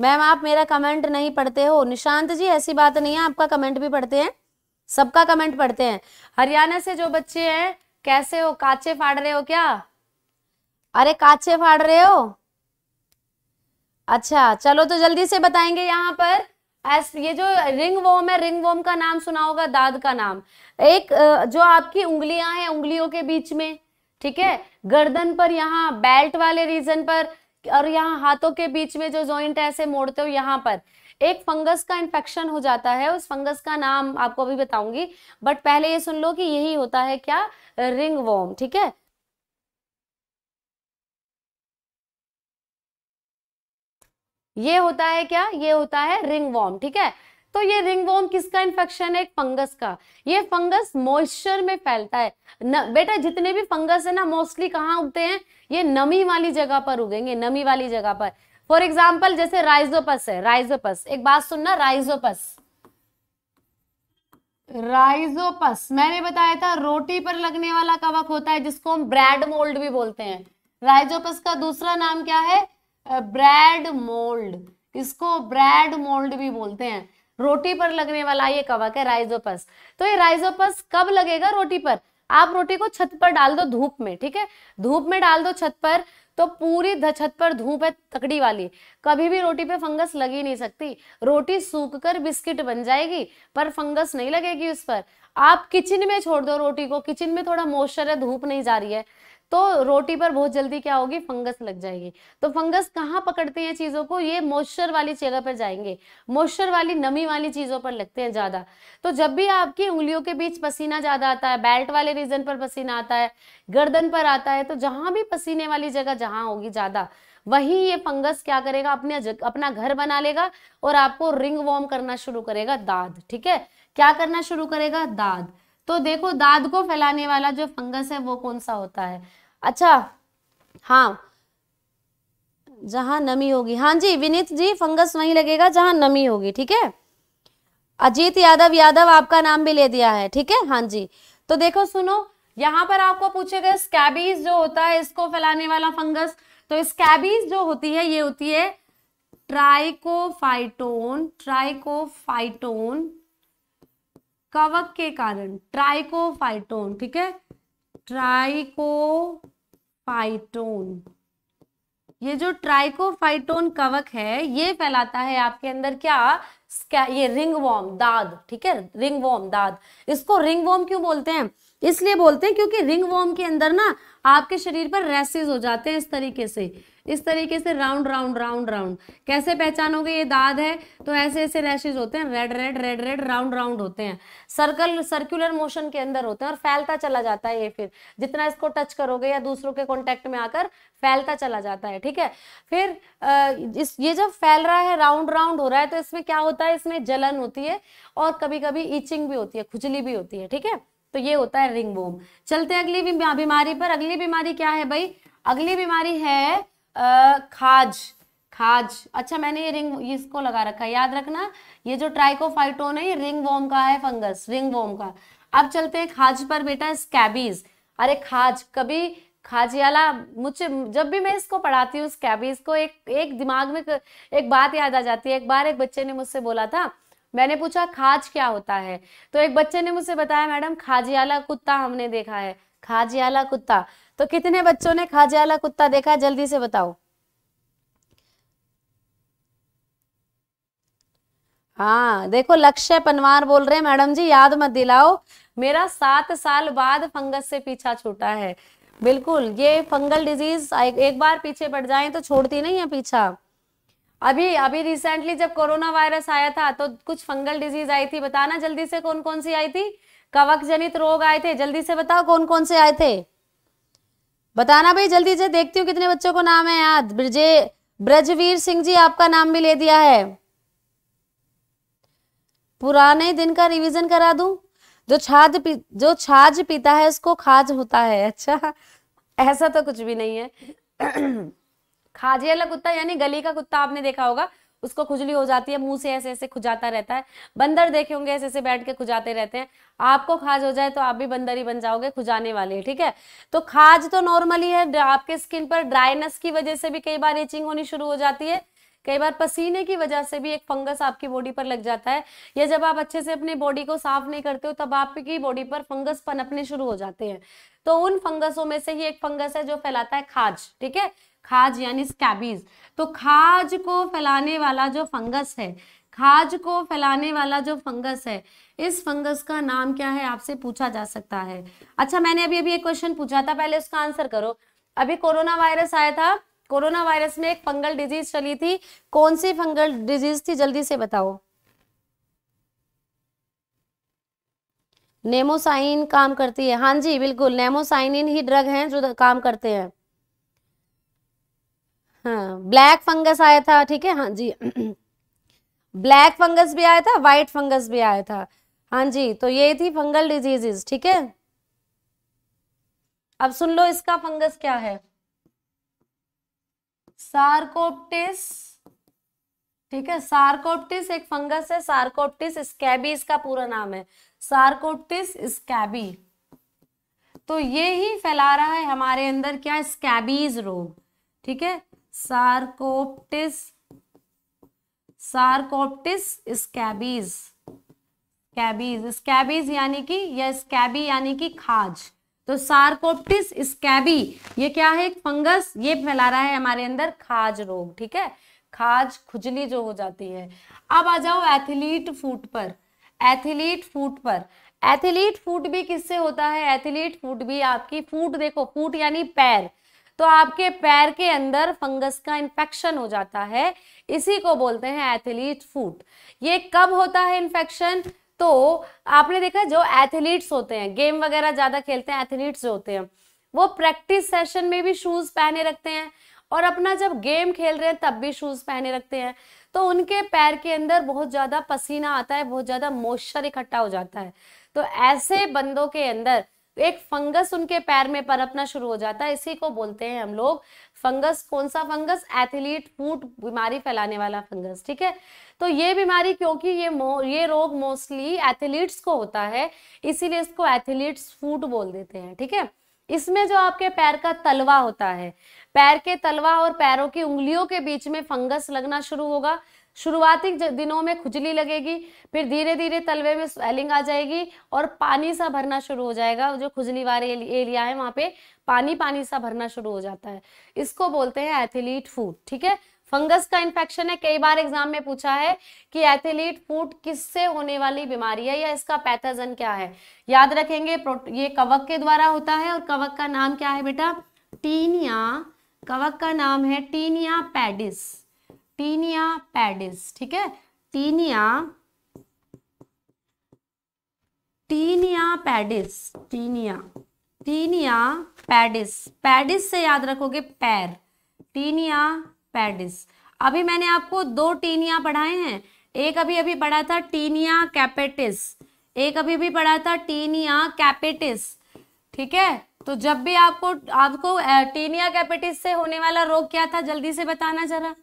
मैम आप मेरा कमेंट नहीं पढ़ते हो निशांत जी ऐसी बात नहीं है आपका कमेंट भी पढ़ते हैं सबका कमेंट पढ़ते हैं हरियाणा से जो बच्चे हैं कैसे हो काचे फाड़ रहे हो क्या अरे काचे फाड़ रहे हो अच्छा चलो तो जल्दी से बताएंगे यहाँ पर एस ये जो रिंग वोम है रिंग वोम का नाम सुना होगा दाद का नाम एक जो आपकी उंगलियां हैं उंगलियों के बीच में ठीक है गर्दन पर यहाँ बेल्ट वाले रीजन पर और यहाँ हाथों के बीच में जो जॉइंट है ऐसे मोड़ते हो यहाँ पर एक फंगस का इन्फेक्शन हो जाता है उस फंगस का नाम आपको अभी बताऊंगी बट पहले ये सुन लो कि यही होता है क्या रिंग वोम ठीक है ये होता है क्या ये होता है रिंग वॉर्म ठीक है तो ये रिंग वॉर्म किसका इन्फेक्शन है एक फंगस का ये फंगस मॉइस्चर में फैलता है न, बेटा जितने भी फंगस है ना मोस्टली कहाँ उगते हैं ये नमी वाली जगह पर उगेंगे नमी वाली जगह पर फॉर एग्जाम्पल जैसे राइजोपस है राइजोपस एक बात सुनना राइजोपस राइजोपस मैंने बताया था रोटी पर लगने वाला कवक होता है जिसको हम ब्रेड मोल्ड भी बोलते हैं राइजोपस का दूसरा नाम क्या है ब्रेड मोल्ड इसको ब्रेड मोल्ड भी बोलते हैं रोटी पर लगने वाला ये कवक है राइजोपस तो ये राइजोपस कब लगेगा रोटी पर आप रोटी को छत पर डाल दो धूप में ठीक है धूप में डाल दो छत पर तो पूरी छत पर धूप है तकड़ी वाली कभी भी रोटी पे फंगस लग ही नहीं सकती रोटी सूख कर बिस्किट बन जाएगी पर फंगस नहीं लगेगी उस पर आप किचन में छोड़ दो रोटी को किचन में थोड़ा मॉइस्चर है धूप नहीं जा रही है तो रोटी पर बहुत जल्दी क्या होगी फंगस लग जाएगी तो फंगस कहाँ पकड़ते हैं चीज़ों को ये मॉइस्चर वाली जगह पर जाएंगे मॉइस्चर वाली नमी वाली चीज़ों पर लगते हैं ज़्यादा तो जब भी आपकी उंगलियों के बीच पसीना ज़्यादा आता है बेल्ट वाले रीजन पर पसीना आता है गर्दन पर आता है तो जहां भी पसीने वाली जगह जहां होगी ज़्यादा वही ये फंगस क्या करेगा अपने अपना घर बना लेगा और आपको रिंग वॉर्म करना शुरू करेगा दाद ठीक है क्या करना शुरू करेगा दाद तो देखो दाद को फैलाने वाला जो फंगस है वो कौन सा होता है अच्छा हाँ जहां नमी होगी हाँ जी विनीत जी फंगस वहीं लगेगा जहां नमी होगी ठीक है अजीत यादव यादव आपका नाम भी ले दिया है ठीक है हाँ जी तो देखो सुनो यहाँ पर आपको पूछेगा स्कैबीज जो होता है इसको फैलाने वाला फंगस तो स्कैबीज जो होती है ये होती है ट्राइकोफाइटोन ट्राइकोफाइटोन कवक के कारण ट्राइकोफाइटोन ठीक है ट्राइको ट्राइकोफाइटोन ये जो ट्राइकोफाइटोन कवक है ये फैलाता है आपके अंदर क्या ये रिंगवॉर्म दाद ठीक है रिंगवॉर्म दाद इसको रिंगवॉर्म क्यों बोलते हैं इसलिए बोलते हैं क्योंकि रिंग वॉर्म के अंदर ना आपके शरीर पर रेसेस हो जाते हैं इस तरीके से इस तरीके से राउंड राउंड राउंड राउंड कैसे पहचानोगे ये दाद है तो ऐसे ऐसे रैशेज होते हैं red red red red round round होते हैं सर्कल सर्कुलर मोशन के अंदर होते हैं और फैलता चला जाता है ये फिर जितना इसको टच करोगे या दूसरों के कॉन्टेक्ट में आकर फैलता चला जाता है ठीक है फिर इस ये जब फैल रहा है राउंड राउंड हो रहा है तो इसमें क्या होता है इसमें जलन होती है और कभी कभी इचिंग भी होती है खुजली भी होती है ठीक है तो ये होता है रिंग बोम चलते अगली बीमारी पर अगली बीमारी क्या है भाई अगली बीमारी है आ, खाज खाज अच्छा मैंने ये रिंग इसको लगा रखा है याद रखना ये जो ट्राइकोफाइटोन है ये रिंग वोम का है फंगस रिंग वोम का अब चलते हैं खाज पर बेटा स्कैबीज अरे खाज कभी खाजियाला मुझे जब भी मैं इसको पढ़ाती हूँ स्कैबीज को एक एक दिमाग में एक बात याद आ जाती है एक बार एक बच्चे ने मुझसे बोला था मैंने पूछा खाज क्या होता है तो एक बच्चे ने मुझसे बताया मैडम खाजियाला कुत्ता हमने देखा है खाजियाला कुत्ता तो कितने बच्चों ने खाजियाला कुत्ता देखा है जल्दी से बताओ हाँ देखो लक्ष्य पनवार बोल रहे हैं मैडम जी याद मत दिलाओ मेरा सात साल बाद फंगस से पीछा छूटा है बिल्कुल ये फंगल डिजीज एक बार पीछे पड़ जाए तो छोड़ती नहीं है पीछा अभी अभी रिसेंटली जब कोरोना वायरस आया था तो कुछ फंगल डिजीज आई थी बताना जल्दी से कौन कौन सी आई थी कवक जनित रोग आए थे जल्दी से बताओ कौन कौन से आए थे बताना भाई जल्दी से देखती हूँ कितने बच्चों को नाम है याद ब्रजे ब्रजवीर सिंह जी आपका नाम भी ले दिया है पुराने दिन का रिवीजन करा दूं जो छाछ जो छाछ पीता है उसको खाज होता है अच्छा ऐसा तो कुछ भी नहीं है वाला कुत्ता यानी गली का कुत्ता आपने देखा होगा उसको खुजली हो जाती है मुंह से ऐसे ऐसे खुजाता रहता है बंदर देखे होंगे ऐसे ऐसे बैठ के खुजाते रहते हैं आपको खाज हो जाए तो आप भी बंदर ही बन जाओगे खुजाने वाले ठीक है तो खाज तो नॉर्मली है आपके स्किन पर ड्राइनेस की वजह से भी कई बार एचिंग होनी शुरू हो जाती है कई बार पसीने की वजह से भी एक फंगस आपकी बॉडी पर लग जाता है या जब आप अच्छे से अपनी बॉडी को साफ नहीं करते हो तब आपकी बॉडी पर फंगस पनपने शुरू हो जाते हैं तो उन फंगसों में से ही एक फंगस है जो फैलाता है खाज ठीक है खाज यानी स्कैबीज तो खाज को फैलाने वाला जो फंगस है खाज को फैलाने वाला जो फंगस है इस फंगस का नाम क्या है आपसे पूछा जा सकता है अच्छा मैंने अभी अभी एक क्वेश्चन पूछा था पहले उसका आंसर करो अभी कोरोना वायरस आया था कोरोना वायरस में एक फंगल डिजीज चली थी कौन सी फंगल डिजीज थी जल्दी से बताओ नेमोसाइन काम करती है हाँ जी बिल्कुल नेमोसाइनिन ही ड्रग हैं जो काम करते हैं हाँ ब्लैक फंगस आया था ठीक है हाँ जी ब्लैक फंगस भी आया था वाइट फंगस भी आया था हाँ जी तो ये थी फंगल डिजीजेस ठीक है अब सुन लो इसका फंगस क्या है सार्कोप्टिस ठीक है सार्कोप्टिस एक फंगस है सार्कोप्टिस स्कैबी इसका पूरा नाम है सार्कोप्टिस स्कैबी तो ये ही फैला रहा है हमारे अंदर क्या स्कैबीज रोग ठीक है sarcoptes sarcoptes scabies scabies scabies यानी कि या स्कैबी यानी कि खाज तो सार्कोप्टिस स्कैबी ये क्या है एक फंगस ये फैला रहा है हमारे अंदर खाज रोग ठीक है खाज खुजली जो हो जाती है अब आ जाओ एथलीट फूट पर एथलीट फूट पर एथलीट फूट भी किससे होता है एथलीट फूट भी आपकी फूट देखो फूट यानी पैर तो आपके पैर के अंदर फंगस का इन्फेक्शन हो जाता है इसी को बोलते हैं एथलीट फूट ये कब होता है इन्फेक्शन तो आपने देखा जो एथलीट्स होते हैं गेम वगैरह ज़्यादा खेलते हैं एथलीट्स जो होते हैं वो प्रैक्टिस सेशन में भी शूज़ पहने रखते हैं और अपना जब गेम खेल रहे हैं तब भी शूज़ पहने रखते हैं तो उनके पैर के अंदर बहुत ज़्यादा पसीना आता है बहुत ज़्यादा मॉइस्चर इकट्ठा हो जाता है तो ऐसे बंदों के अंदर एक फंगस उनके पैर में परपना शुरू हो जाता है इसी को बोलते हैं हम लोग फंगस कौन सा फंगस एथलीट फूट बीमारी फैलाने वाला फंगस ठीक है तो ये बीमारी क्योंकि ये ये रोग मोस्टली एथलीट्स को होता है इसीलिए इसको एथलीट्स फूट बोल देते हैं ठीक है इसमें जो आपके पैर का तलवा होता है पैर के तलवा और पैरों की उंगलियों के बीच में फंगस लगना शुरू होगा शुरुआती दिनों में खुजली लगेगी फिर धीरे धीरे तलवे में स्वेलिंग आ जाएगी और पानी सा भरना शुरू हो जाएगा जो खुजली वाले एरिया है वहां पे पानी पानी सा भरना शुरू हो जाता है इसको बोलते हैं एथिलीट फूड ठीक है फंगस का इन्फेक्शन है कई बार एग्जाम में पूछा है कि एथिलीट फूट किससे होने वाली बीमारी है या इसका पैथजन क्या है याद रखेंगे ये कवक के द्वारा होता है और कवक का नाम क्या है बेटा टीनिया कवक का नाम है टीनिया पैडिस टीनिया पैडिस ठीक है tinea tinea pedis tinea tinea pedis pedis से याद रखोगे पैर टीनिया पैडिस अभी मैंने आपको दो टीनिया पढ़ाए हैं एक अभी अभी पढ़ा था टीनिया कैपेटिस एक अभी भी पढ़ा था टीनिया कैपेटिस ठीक है तो जब भी आपको आपको टीनिया कैपेटिस से होने वाला रोग क्या था जल्दी से बताना जरा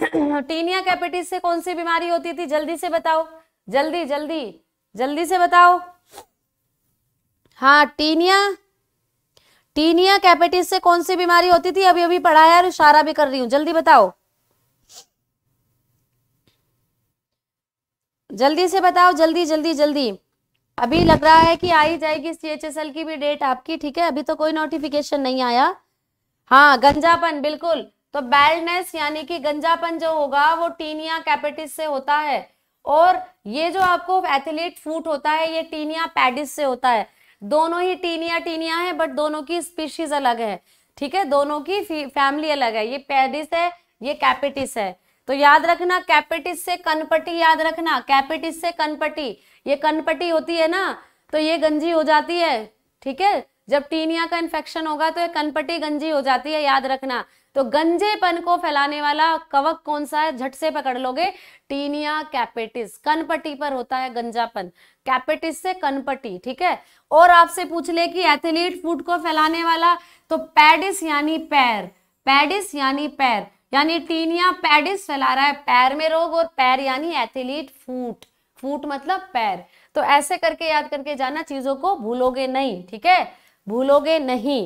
टीनिया कैपेटिस से कौन सी बीमारी होती थी जल्दी से बताओ जल्दी जल्दी जल्दी से बताओ हाँ टीनिया टीनिया कैपेटिस से कौन सी बीमारी होती थी अभी अभी पढ़ाया और इशारा भी कर रही हूं जल्दी बताओ जल्दी से बताओ जल्दी जल्दी जल्दी अभी लग रहा है कि सी एच जाएगी सीएचएसएल की भी डेट आपकी ठीक है अभी तो कोई नोटिफिकेशन नहीं आया हाँ गंजापन बिल्कुल तो बैलनेस यानी कि गंजापन जो होगा वो टीनिया कैपेटिस से होता है और ये जो आपको एथलीट फूट होता है ये टीनिया पैडिस से होता है दोनों ही टीनिया टीनिया है बट दोनों की स्पीशीज अलग है ठीक है दोनों की फैमिली अलग है ये पैडिस है ये कैपेटिस है तो याद रखना कैपेटिस से कनपटी याद रखना कैपेटिस से कनपटी ये कनपट्टी होती है ना तो ये गंजी हो जाती है ठीक है जब टीनिया का इन्फेक्शन होगा तो ये कनपट्टी गंजी हो जाती है याद रखना तो गंजेपन को फैलाने वाला कवक कौन सा है झट से पकड़ लोगे टीनिया कैपेटिस कनपट्टी पर होता है गंजापन कैपेटिस से कनपट्टी ठीक है और आपसे पूछ ले कि एथलीट फूड को फैलाने वाला तो पैडिस यानी पैर पैडिस यानी पैर यानी टीनिया पैडिस फैला रहा है पैर में रोग और पैर यानी एथलीट फूट फूट मतलब पैर तो ऐसे करके याद करके जाना चीजों को भूलोगे नहीं ठीक है भूलोगे नहीं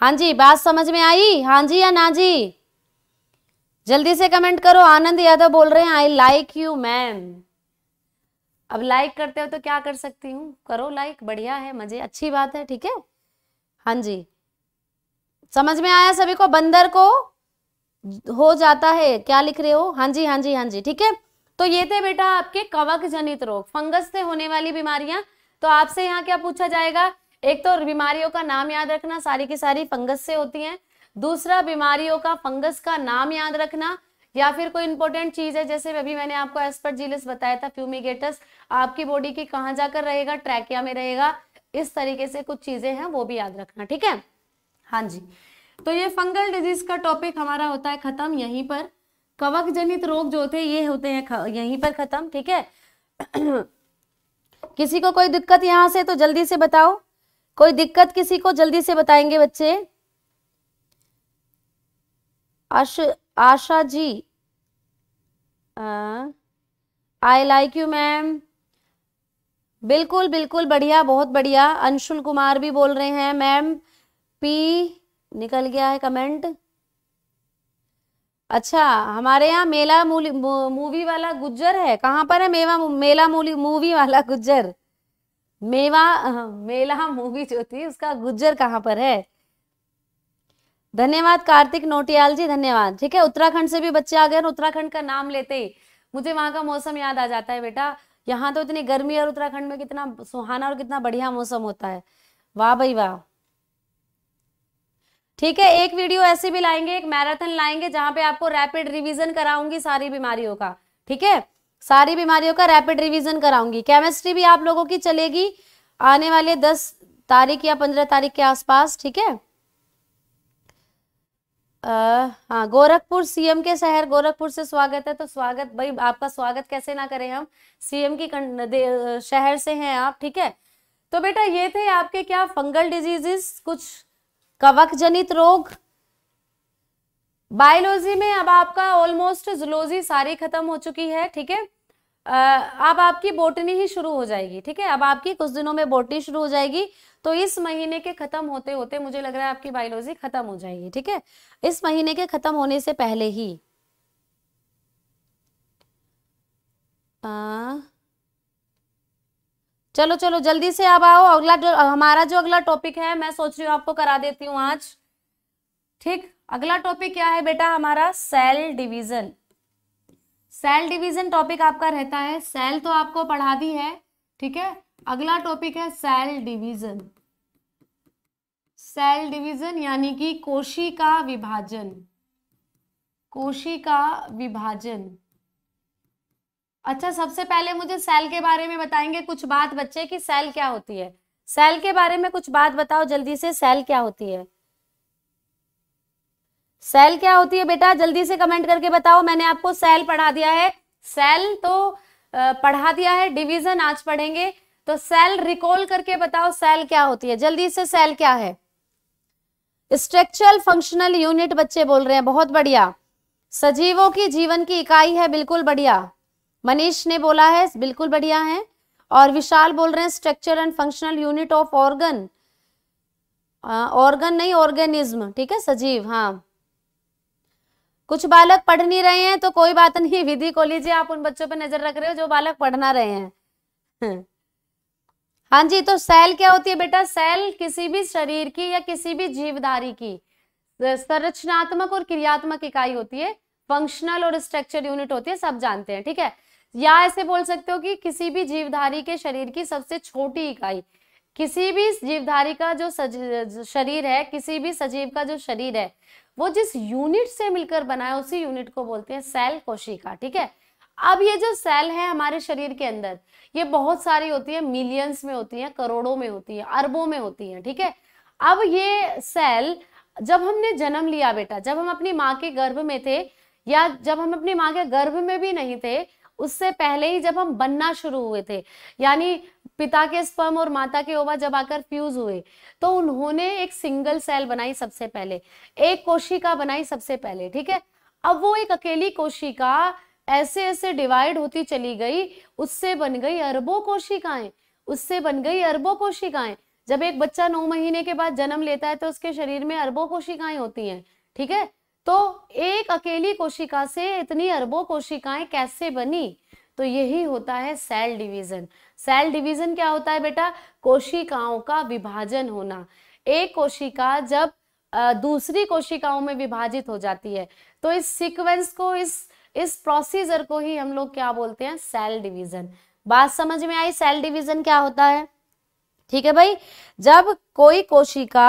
हाँ जी बात समझ में आई हाँ जी या ना जी जल्दी से कमेंट करो आनंद यादव बोल रहे हैं आई लाइक यू मैम अब लाइक करते हो तो क्या कर सकती हूँ करो लाइक बढ़िया है मजे अच्छी बात है ठीक है हाँ जी समझ में आया सभी को बंदर को हो जाता है क्या लिख रहे हो हाँ जी हाँ जी हाँ जी ठीक है तो ये थे बेटा आपके कवक जनित रोग फंगस से होने वाली बीमारियां तो आपसे यहाँ क्या पूछा जाएगा एक तो बीमारियों का नाम याद रखना सारी की सारी फंगस से होती हैं दूसरा बीमारियों का फंगस का नाम याद रखना या फिर कोई इंपॉर्टेंट चीज है जैसे अभी मैंने आपको एस्पर जीलिस बताया था फ्यूमिगेटस आपकी बॉडी की कहाँ जाकर रहेगा ट्रैकिया में रहेगा इस तरीके से कुछ चीजें हैं वो भी याद रखना ठीक है हाँ जी तो ये फंगल डिजीज का टॉपिक हमारा होता है खत्म यहीं पर कवक जनित रोग जो होते हैं ये होते हैं यहीं पर खत्म ठीक है किसी को कोई दिक्कत यहाँ से तो जल्दी से बताओ कोई दिक्कत किसी को जल्दी से बताएंगे बच्चे आश Asha ji I like you ma'am बिल्कुल बिल्कुल बढ़िया बहुत बढ़िया अंशुल कुमार भी बोल रहे हैं मैम पी निकल गया है कमेंट अच्छा हमारे यहाँ मेला मूवी वाला गुज्जर है कहाँ पर है मेवा मेला मूवी वाला गुज्जर मेवा मेला मूवी जो थी उसका गुज्जर कहाँ पर है धन्यवाद कार्तिक नोटियाल जी धन्यवाद ठीक है उत्तराखंड से भी बच्चे आ गए उत्तराखंड का नाम लेते ही मुझे वहां का मौसम याद आ जाता है बेटा यहाँ तो इतनी गर्मी और उत्तराखंड में कितना सुहाना और कितना बढ़िया मौसम होता है वाह भाई वाह ठीक है एक वीडियो ऐसे भी लाएंगे एक मैराथन लाएंगे जहां पे आपको रैपिड रिवीजन कराऊंगी सारी बीमारियों का ठीक है सारी बीमारियों का रैपिड रिवीजन कराऊंगी केमिस्ट्री भी आप लोगों की चलेगी आने वाले दस तारीख या पंद्रह तारीख के आसपास ठीक है हाँ गोरखपुर सीएम के शहर गोरखपुर से स्वागत है तो स्वागत भाई आपका स्वागत कैसे ना करें हम सीएम की शहर से हैं आप ठीक है तो बेटा ये थे आपके क्या फंगल डिजीजेस कुछ कवक जनित रोग बायोलॉजी में अब आपका ऑलमोस्ट जुलोजी सारी खत्म हो चुकी है ठीक है अब आपकी बोटनी ही शुरू हो जाएगी ठीक है अब आपकी कुछ दिनों में बोटनी शुरू हो जाएगी तो इस महीने के खत्म होते होते मुझे लग रहा है आपकी बायोलॉजी खत्म हो जाएगी ठीक है इस महीने के खत्म होने से पहले ही आ, चलो चलो जल्दी से अब आओ अगला जो हमारा जो अगला टॉपिक है मैं सोच रही हूँ आपको करा देती हूँ आज ठीक अगला टॉपिक क्या है बेटा हमारा cell division cell division topic आपका रहता है सेल तो आपको पढ़ा दी है ठीक है अगला टॉपिक है सेल डिवीजन सेल डिवीजन यानी कि कोशिका विभाजन कोशिका विभाजन अच्छा सबसे पहले मुझे सेल के बारे में बताएंगे कुछ बात बच्चे की सेल क्या होती है सेल के बारे में कुछ बात बताओ जल्दी से सेल क्या होती है सेल क्या होती है बेटा जल्दी से कमेंट करके बताओ मैंने आपको सेल पढ़ा दिया है सेल तो पढ़ा दिया है डिवीजन आज पढ़ेंगे तो सेल रिकॉल करके बताओ सेल क्या होती है जल्दी से सेल क्या है स्ट्रक्चरल फंक्शनल यूनिट बच्चे बोल रहे हैं बहुत बढ़िया सजीवों की जीवन की इकाई है बिल्कुल बढ़िया मनीष ने बोला है बिल्कुल बढ़िया है और विशाल बोल रहे हैं structure and functional unit of organ organ नहीं ऑर्गेनिज्म ठीक है सजीव हाँ कुछ बालक पढ़ नहीं रहे हैं तो कोई बात नहीं विधि को लीजिए आप उन बच्चों पर नजर रख रहे हो जो बालक पढ़ना रहे हैं हम्म। हाँ जी तो सेल क्या होती है बेटा सेल किसी भी शरीर की या किसी भी जीवधारी की संरचनात्मक और क्रियात्मक इकाई होती है फंक्शनल और स्ट्रक्चर यूनिट होती है सब जानते हैं ठीक है या ऐसे बोल सकते हो कि किसी भी जीवधारी के शरीर की सबसे छोटी इकाई किसी भी जीवधारी का जो सज, शरीर है किसी भी सजीव का जो शरीर है वो जिस यूनिट से मिलकर बना है उसी यूनिट को बोलते हैं सेल कोशिका ठीक है अब ये जो सेल है हमारे शरीर के अंदर ये बहुत सारी होती है मिलियंस में होती है करोड़ों में होती है अरबों में होती है ठीक है अब ये सेल जब हमने जन्म लिया बेटा जब हम अपनी माँ के गर्भ में थे या जब हम अपनी माँ के गर्भ में भी नहीं थे उससे पहले ही जब हम बनना शुरू हुए थे यानी पिता के स्पर्म और माता के ओवा जब आकर फ्यूज हुए तो उन्होंने एक सिंगल सेल बनाई सबसे पहले एक कोशिका बनाई सबसे पहले ठीक है अब वो एक अकेली कोशिका ऐसे ऐसे डिवाइड होती चली गई उससे बन गई अरबों कोशिकाएं उससे बन गई अरबों कोशिकाएं जब एक बच्चा नौ महीने के बाद जन्म लेता है तो उसके शरीर में अरबों कोशिकाएं होती हैं ठीक है तो एक अकेली कोशिका से इतनी अरबों कोशिकाएं कैसे बनी तो यही होता है सेल डिवीजन सेल डिवीजन क्या होता है बेटा कोशिकाओं का विभाजन होना एक कोशिका जब दूसरी कोशिकाओं में विभाजित हो जाती है तो इस सीक्वेंस को इस इस प्रोसीजर को ही हम लोग क्या बोलते हैं सेल डिवीजन बात समझ में आई सेल डिवीजन क्या होता है ठीक है भाई जब कोई कोशिका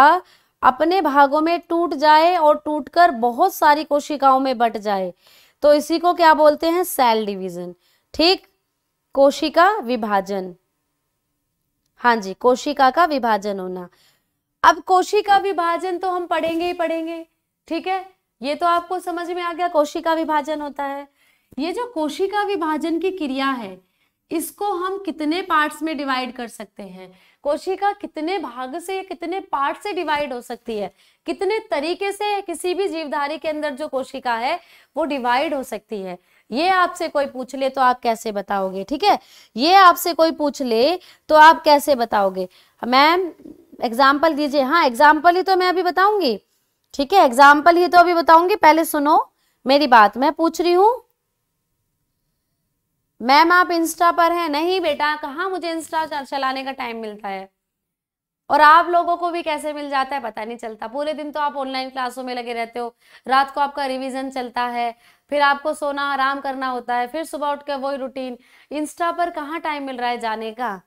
अपने भागों में टूट जाए और टूटकर बहुत सारी कोशिकाओं में बट जाए तो इसी को क्या बोलते हैं सेल डिवीजन ठीक कोशिका विभाजन हाँ जी कोशिका का विभाजन होना अब कोशिका विभाजन तो हम पढ़ेंगे ही पढ़ेंगे ठीक है ये तो आपको समझ में आ गया कोशिका विभाजन होता है ये जो कोशिका विभाजन की क्रिया है इसको हम कितने पार्ट्स में डिवाइड कर सकते हैं कोशिका कितने भाग से कितने पार्ट से डिवाइड हो सकती है कितने तरीके से किसी भी जीवधारी के अंदर जो कोशिका है वो डिवाइड हो सकती है ये आपसे कोई पूछ ले तो आप कैसे बताओगे ठीक है ये आपसे कोई पूछ ले तो आप कैसे बताओगे मैम एग्जाम्पल दीजिए हाँ एग्जाम्पल ही तो मैं अभी बताऊंगी ठीक है एग्जाम्पल ही तो अभी बताऊंगी पहले सुनो मेरी बात मैं पूछ रही हूँ मैम आप इंस्टा पर हैं नहीं बेटा कहाँ मुझे इंस्टा चलाने का टाइम मिलता है और आप लोगों को भी कैसे मिल जाता है पता नहीं चलता पूरे दिन तो आप ऑनलाइन क्लासों में लगे रहते हो रात को आपका रिवीजन चलता है फिर आपको सोना आराम करना होता है फिर सुबह उठ के वही रूटीन इंस्टा पर कहाँ टाइम मिल रहा है जाने का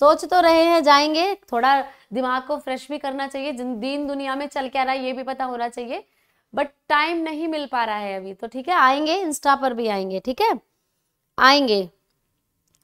सोच तो रहे हैं जाएंगे थोड़ा दिमाग को फ्रेश भी करना चाहिए दिन दुनिया में चल क्या रहा है ये भी पता होना चाहिए बट टाइम नहीं मिल पा रहा है अभी तो ठीक है आएंगे इंस्टा पर भी आएंगे ठीक है आएंगे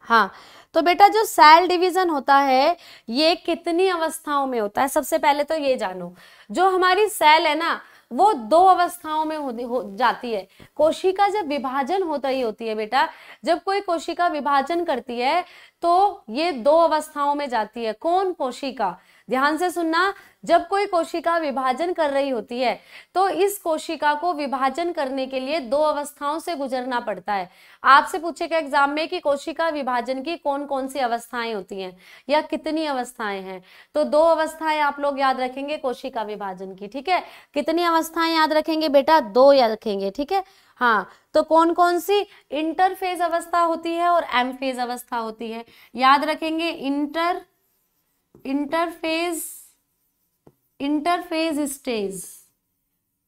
हाँ तो बेटा जो सेल डिवीजन होता है ये कितनी अवस्थाओं में होता है सबसे पहले तो ये जानो जो हमारी सेल है ना वो दो अवस्थाओं में हो जाती है कोशिका जब विभाजन होता ही होती है बेटा जब कोई कोशिका विभाजन करती है तो ये दो अवस्थाओं में जाती है कौन कोशिका ध्यान से सुनना जब कोई कोशिका विभाजन कर रही होती है तो इस कोशिका को विभाजन करने के लिए दो अवस्थाओं से गुजरना पड़ता है आपसे पूछेगा एग्जाम में कि कोशिका विभाजन की कौन कौन सी अवस्थाएं होती हैं या कितनी अवस्थाएं हैं तो दो अवस्थाएं आप लोग याद रखेंगे कोशिका विभाजन की ठीक है कितनी अवस्थाएं याद रखेंगे बेटा दो याद रखेंगे ठीक है हाँ तो कौन कौन सी इंटरफेज अवस्था होती है और एम फेज अवस्था होती है याद रखेंगे इंटर इंटरफेज इंटरफेज स्टेज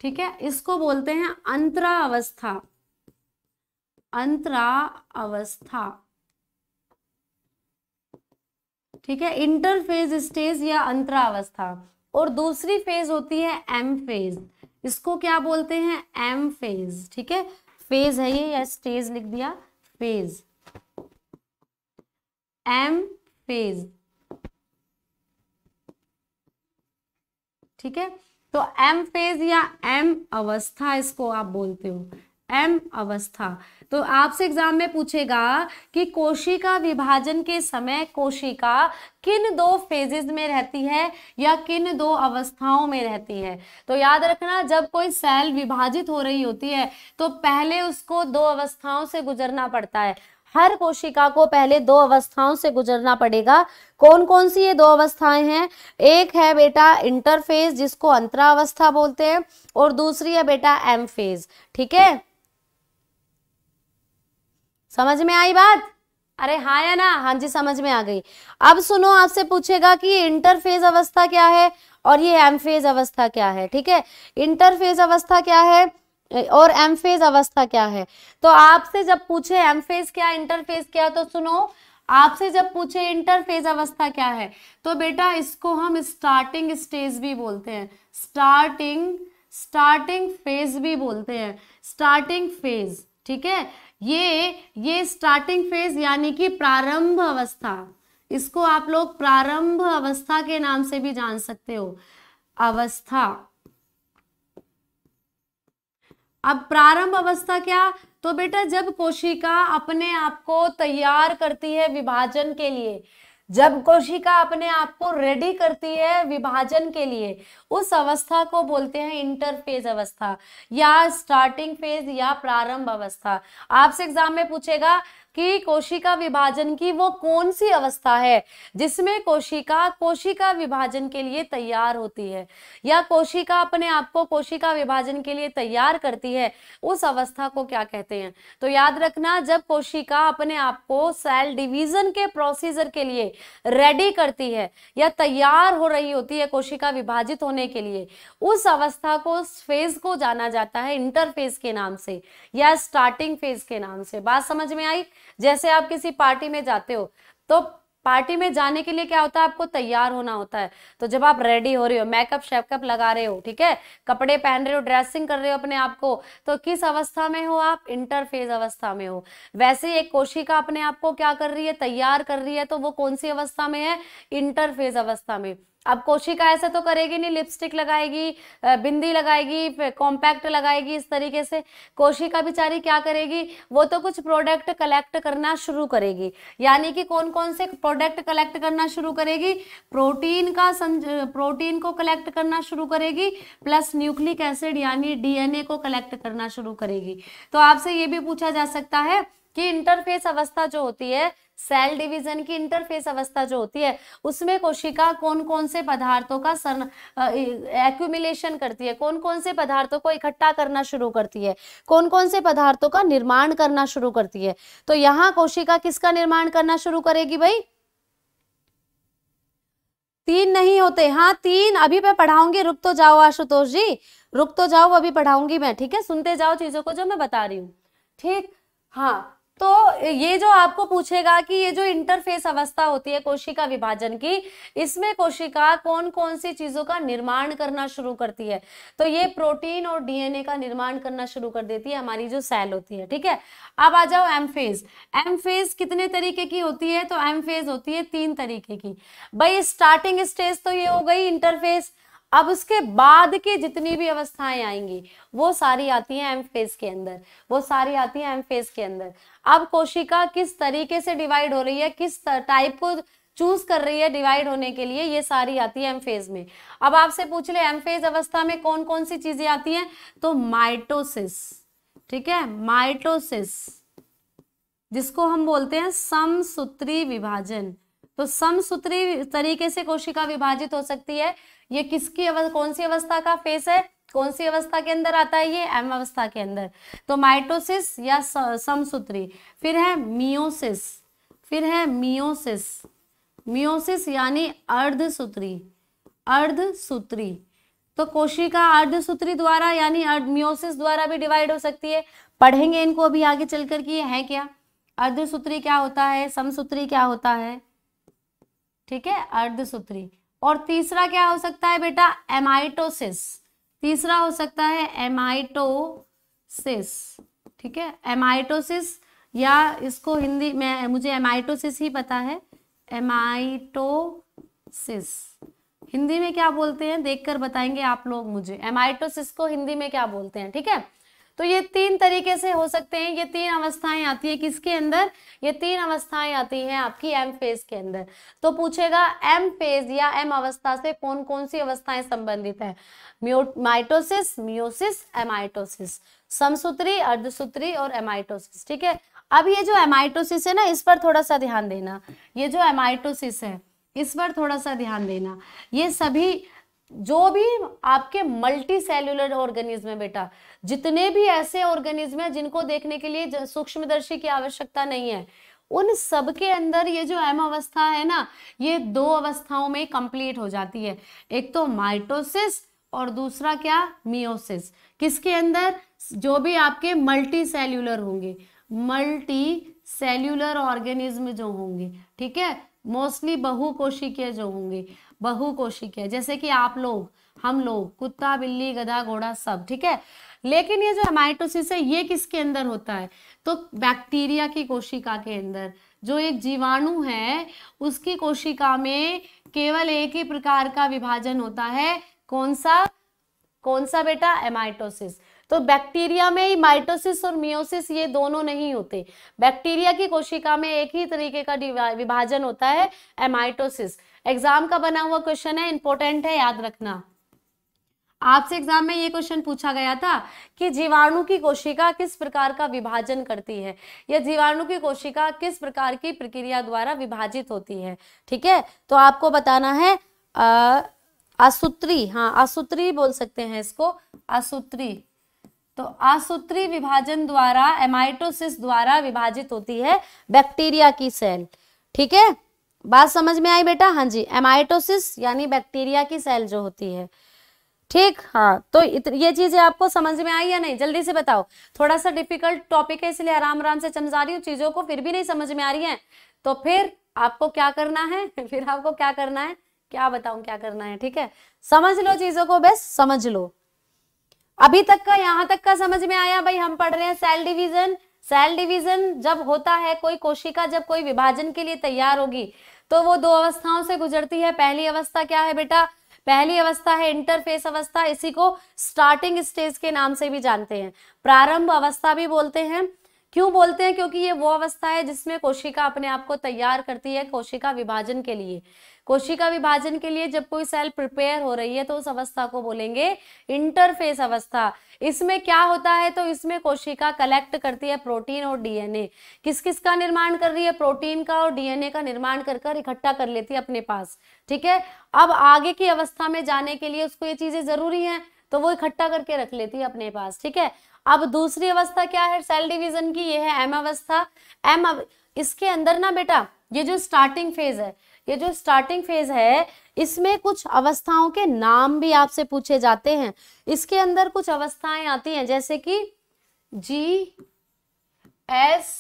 ठीक है इसको बोलते हैं अंतरा अवस्था अंतरा अवस्था ठीक है इंटरफेज स्टेज या अंतरा अवस्था और दूसरी फेज होती है एम फेज इसको क्या बोलते हैं एम फेज ठीक है फेज है ये या स्टेज लिख दिया फेज एम फेज ठीक है तो एम फेज या एम अवस्था इसको आप बोलते हो एम अवस्था तो आपसे एग्जाम में पूछेगा कि कोशिका विभाजन के समय कोशिका किन दो फेजेज में रहती है या किन दो अवस्थाओं में रहती है तो याद रखना जब कोई सेल विभाजित हो रही होती है तो पहले उसको दो अवस्थाओं से गुजरना पड़ता है हर कोशिका को पहले दो अवस्थाओं से गुजरना पड़ेगा कौन कौन सी ये दो अवस्थाएं हैं एक है बेटा इंटरफेज जिसको अंतरावस्था बोलते हैं और दूसरी है बेटा एम फेज ठीक है समझ में आई बात अरे हाँ या ना हाँ जी समझ में आ गई अब सुनो आपसे पूछेगा कि इंटरफेज अवस्था क्या है और ये एम फेज अवस्था क्या है ठीक है इंटरफेज अवस्था क्या है और एम फेज अवस्था क्या है तो आपसे जब पूछे फेज क्या इंटरफेज क्या तो सुनो आपसे जब पूछे इंटरफेज अवस्था क्या है तो बेटा इसको हम स्टार्टिंग स्टेज भी बोलते हैं स्टार्टिंग स्टार्टिंग फेज भी बोलते हैं स्टार्टिंग फेज ठीक है ये ये स्टार्टिंग फेज यानी कि प्रारंभ अवस्था इसको आप लोग प्रारंभ अवस्था के नाम से भी जान सकते हो अवस्था अब प्रारंभ अवस्था क्या तो बेटा जब कोशिका अपने आप को तैयार करती है विभाजन के लिए जब कोशिका अपने आप को रेडी करती है विभाजन के लिए उस अवस्था को बोलते हैं इंटरफेज अवस्था या स्टार्टिंग फेज या प्रारंभ अवस्था आपसे एग्जाम में पूछेगा कि कोशिका विभाजन की वो कौन सी अवस्था है जिसमें कोशिका कोशिका विभाजन के लिए तैयार होती है या कोशिका अपने आप को कोशिका विभाजन के लिए तैयार करती है उस अवस्था को क्या कहते हैं तो याद रखना जब कोशिका अपने आप को सेल डिवीजन के प्रोसीजर के लिए रेडी करती है या तैयार हो रही होती है कोशिका विभाजित होने के लिए उस अवस्था को उस फेज को जाना जाता है इंटरफेज के नाम से या स्टार्टिंग फेज के नाम से बात समझ में आई जैसे आप किसी पार्टी में जाते हो तो पार्टी में जाने के लिए क्या होता है आपको तैयार होना होता है तो जब आप रेडी हो रहे हो मेकअप शेकअप लगा रहे हो ठीक है कपड़े पहन रहे हो ड्रेसिंग कर रहे हो अपने आप को तो किस अवस्था में हो आप इंटरफेज अवस्था में हो वैसे एक कोशिका अपने आप को क्या कर रही है तैयार कर रही है तो वो कौन सी अवस्था में है इंटरफेज अवस्था में अब कोशिका ऐसे तो करेगी नहीं लिपस्टिक लगाएगी बिंदी लगाएगी कॉम्पैक्ट लगाएगी इस तरीके से कोशिका बेचारी क्या करेगी वो तो कुछ प्रोडक्ट कलेक्ट करना शुरू करेगी यानी कि कौन कौन से प्रोडक्ट कलेक्ट करना शुरू करेगी प्रोटीन का संज प्रोटीन को कलेक्ट करना शुरू करेगी प्लस न्यूक्लिक एसिड यानी डीएनए को कलेक्ट करना शुरू करेगी तो आपसे ये भी पूछा जा सकता है कि इंटरफेस अवस्था जो होती है सेल डिवीजन की इंटरफेस अवस्था जो होती है उसमें कोशिका कौन कौन से पदार्थों का सर एक्यूमिलेशन करती है कौन कौन से पदार्थों को इकट्ठा करना शुरू करती है कौन कौन से पदार्थों का निर्माण करना शुरू करती है तो यहाँ कोशिका किसका निर्माण करना शुरू करेगी भाई तीन नहीं होते हाँ तीन अभी मैं पढ़ाऊंगी रुक तो जाओ आशुतोष जी रुक तो जाओ अभी पढ़ाऊंगी मैं ठीक है सुनते जाओ चीजों को जो मैं बता रही हूँ ठीक हाँ तो ये जो आपको पूछेगा कि ये जो इंटरफेस अवस्था होती है कोशिका विभाजन की इसमें कोशिका कौन कौन सी चीजों का निर्माण करना शुरू करती है तो ये प्रोटीन और डीएनए का निर्माण करना शुरू कर देती है हमारी जो सेल होती है ठीक है अब आ जाओ एम फेज एम फेज कितने तरीके की होती है तो एम फेज होती है तीन तरीके की भाई स्टार्टिंग स्टेज तो ये हो गई इंटरफेस अब उसके बाद की जितनी भी अवस्थाएं आएंगी वो सारी आती हैं एम फेज के अंदर वो सारी आती हैं एम फेज के अंदर अब कोशिका किस तरीके से डिवाइड हो रही है किस टाइप को चूज कर रही है डिवाइड होने के लिए ये सारी आती है एम फेज में अब आपसे पूछ ले एम फेज अवस्था में कौन कौन सी चीजें आती हैं तो माइटोसिस ठीक है माइटोसिस जिसको हम बोलते हैं समसूत्री विभाजन तो समसूत्री तरीके से कोशिका विभाजित हो सकती है ये किसकी अवस्था कौन सी अवस्था का फेस है कौन सी अवस्था के अंदर आता है ये एम अवस्था के अंदर तो माइटोसिस या समसूत्री फिर है मियोसिस फिर है मियोसिस मियोसिस यानी अर्धसूत्री अर्धसूत्री तो कोशिका अर्धसूत्री द्वारा यानी मियोसिस द्वारा भी डिवाइड हो सकती है पढ़ेंगे इनको अभी आगे चलकर कि ये है क्या अर्धसूत्री क्या होता है समसूत्री क्या होता है ठीक है अर्धसूत्री और तीसरा क्या हो सकता है बेटा एमाइटोसिस तीसरा हो सकता है एमाइटोसिस ठीक है एमाइटोसिस या इसको हिंदी में मुझे एमाइटोसिस ही पता है एमाइटोसिस हिंदी में क्या बोलते हैं देखकर बताएंगे आप लोग मुझे एमाइटोसिस को हिंदी में क्या बोलते हैं ठीक है तो ये तीन तरीके से हो सकते हैं ये तीन अवस्थाएं आती है किसके अंदर ये तीन अवस्थाएं आती हैं आपकी एम फेज के अंदर तो पूछेगा एम फेज या एम अवस्था से कौन कौन सी अवस्थाएं संबंधित है माइटोसिस मियोसिस एमाइटोसिस समसूत्री अर्धसूत्री और एमाइटोसिस ठीक है अब ये जो एमाइटोसिस है ना इस पर थोड़ा सा ध्यान देना ये जो एमाइटोसिस है इस पर थोड़ा सा ध्यान देना ये सभी जो भी आपके मल्टी सेल्यूलर ऑर्गेनिज्म है बेटा जितने भी ऐसे ऑर्गेनिज्म है जिनको देखने के लिए सूक्ष्मदर्शी की आवश्यकता नहीं है उन सब के अंदर ये जो एम अवस्था है ना ये दो अवस्थाओं में कंप्लीट हो जाती है एक तो माइटोसिस और दूसरा क्या मियोसिस किसके अंदर जो भी आपके मल्टी सेल्यूलर होंगे मल्टी सेल्यूलर ऑर्गेनिज्म जो होंगे ठीक है मोस्टली बहुकोशिकीय जो होंगे बहु है जैसे कि आप लोग हम लोग कुत्ता बिल्ली गधा घोड़ा सब ठीक है लेकिन ये जो हेमाइटोसिस है ये किसके अंदर होता है तो बैक्टीरिया की कोशिका के अंदर जो एक जीवाणु है उसकी कोशिका में केवल एक ही प्रकार का विभाजन होता है कौन सा कौन सा बेटा एमाइटोसिस तो बैक्टीरिया में ही माइटोसिस और मियोसिस ये दोनों नहीं होते बैक्टीरिया की कोशिका में एक ही तरीके का विभाजन होता है एमाइटोसिस एग्जाम का बना हुआ क्वेश्चन है इंपॉर्टेंट है याद रखना आपसे एग्जाम में ये क्वेश्चन पूछा गया था कि जीवाणु की कोशिका किस प्रकार का विभाजन करती है या जीवाणु की कोशिका किस प्रकार की प्रक्रिया द्वारा विभाजित होती है ठीक है तो आपको बताना है आसूत्री हाँ आसूत्री बोल सकते हैं इसको आसूत्री तो आसूत्री विभाजन द्वारा एमाइटोसिस द्वारा विभाजित होती है बैक्टीरिया की सेल ठीक है बात समझ में आई बेटा हाँ जी एमाइटोसिस यानी बैक्टीरिया की सेल जो होती है ठीक हाँ तो ये चीजें आपको समझ में आई या नहीं जल्दी से बताओ थोड़ा सा डिफिकल्ट टॉपिक है इसलिए आराम आराम से समझा रही हूँ चीजों को फिर भी नहीं समझ में आ रही है तो फिर आपको क्या करना है फिर आपको क्या करना है क्या बताऊं क्या करना है ठीक है समझ लो चीजों को बेस समझ लो अभी तक का यहां तक का समझ में आया भाई हम पढ़ रहे हैं सेल डिवीजन सेल डिवीजन जब होता है कोई कोशिका जब कोई विभाजन के लिए तैयार होगी तो वो दो अवस्थाओं से गुजरती है पहली अवस्था क्या है बेटा पहली अवस्था है इंटरफेस अवस्था इसी को स्टार्टिंग स्टेज के नाम से भी जानते हैं प्रारंभ अवस्था भी बोलते हैं क्यों बोलते हैं क्योंकि ये वो अवस्था है जिसमें कोशिका अपने आप को तैयार करती है कोशिका विभाजन के लिए कोशिका विभाजन के लिए जब कोई सेल प्रिपेयर हो रही है तो उस अवस्था को बोलेंगे इंटरफेस अवस्था इसमें क्या होता है तो इसमें कोशिका कलेक्ट करती है प्रोटीन और डीएनए किस किस का निर्माण कर रही है प्रोटीन का और डीएनए का निर्माण कर कर इकट्ठा कर लेती है अपने पास ठीक है अब आगे की अवस्था में जाने के लिए उसको ये चीजें जरूरी है तो वो इकट्ठा करके रख लेती है अपने पास ठीक है अब दूसरी अवस्था क्या है सेल डिवीजन की ये है एम अवस्था एम इसके अंदर ना बेटा ये जो स्टार्टिंग फेज है ये जो स्टार्टिंग फेज है इसमें कुछ अवस्थाओं के नाम भी आपसे पूछे जाते हैं इसके अंदर कुछ अवस्थाएं आती हैं जैसे कि जी एस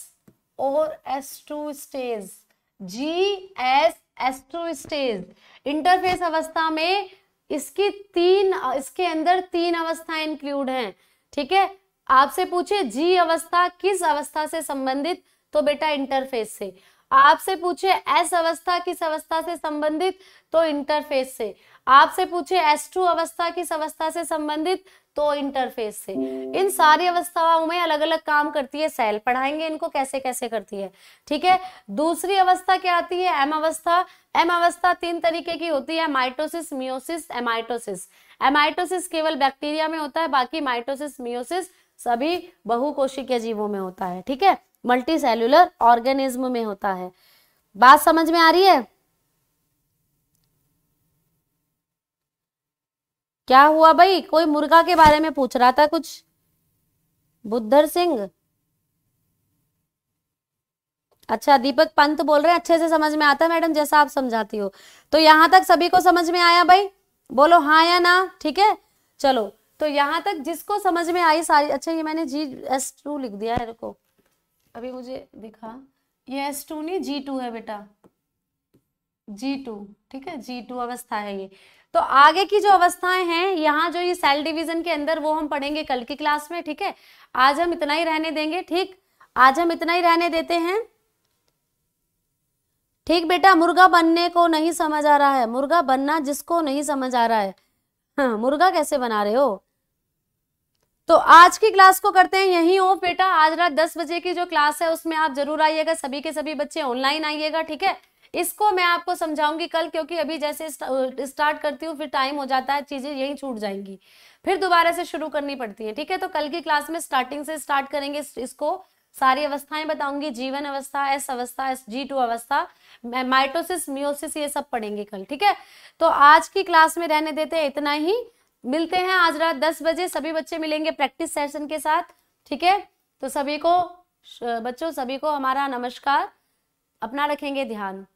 और S two stage G S S two stage interphase अवस्था में इसकी तीन इसके अंदर तीन अवस्थाएं इंक्लूड हैं ठीक है आपसे पूछे जी अवस्था किस अवस्था से संबंधित तो बेटा इंटरफेस से आपसे पूछे एस अवस्था किस अवस्था से संबंधित तो इंटरफेस से आपसे पूछे एस टू अवस्था किस अवस्था से संबंधित तो इंटरफेस से इन सारी अवस्थाओं में अलग अलग काम करती है सेल पढ़ाएंगे इनको कैसे कैसे करती है ठीक है दूसरी अवस्था क्या आती है एम अवस्था एम अवस्था तीन तरीके की होती है माइटोसिस मियोसिस एमाइटोसिस एमाइटोसिस केवल बैक्टीरिया में होता है बाकी माइटोसिस मियोसिस सभी बहुकोशिकीय जीवों में होता है ठीक है मल्टी सेल्यूलर ऑर्गेनिज्म में होता है बात समझ में आ रही है क्या हुआ भाई कोई मुर्गा के बारे में पूछ रहा था कुछ बुद्धर सिंह अच्छा दीपक पंत बोल रहे हैं अच्छे से समझ में आता है मैडम जैसा आप समझाती हो तो यहां तक सभी को समझ में आया भाई बोलो हाँ या ना ठीक है चलो तो यहां तक जिसको समझ में आई सारी अच्छा ये मैंने जी एस टू लिख दिया है रुको अभी मुझे दिखा ये एस टू नहीं जी टू है बेटा जी टू ठीक है जी टू अवस्था है ये तो आगे की जो अवस्थाएं हैं यहाँ जो ये सेल डिवीजन के अंदर वो हम पढ़ेंगे कल की क्लास में ठीक है आज हम इतना ही रहने देंगे ठीक आज हम इतना ही रहने देते हैं ठीक बेटा मुर्गा बनने को नहीं समझ आ रहा है मुर्गा बनना जिसको नहीं समझ आ रहा है हाँ, मुर्गा कैसे बना रहे हो तो आज की क्लास को करते हैं यही हो बेटा आज रात दस बजे की जो क्लास है उसमें आप जरूर आइएगा सभी के सभी बच्चे ऑनलाइन आइएगा ठीक है इसको मैं आपको समझाऊंगी कल क्योंकि अभी जैसे स्टार्ट करती हूँ फिर टाइम हो जाता है चीजें यही छूट जाएंगी फिर दोबारा से शुरू करनी पड़ती है ठीक है तो कल की क्लास में स्टार्टिंग से स्टार्ट करेंगे इसको सारी अवस्थाएं बताऊंगी जीवन अवस्था एस अवस्था एस जी टू अवस्था माइटोसिस मियोसिस ये सब पढ़ेंगे कल ठीक है तो आज की क्लास में रहने देते हैं इतना ही मिलते हैं आज रात दस बजे सभी बच्चे मिलेंगे प्रैक्टिस सेशन के साथ ठीक है तो सभी को बच्चों सभी को हमारा नमस्कार अपना रखेंगे ध्यान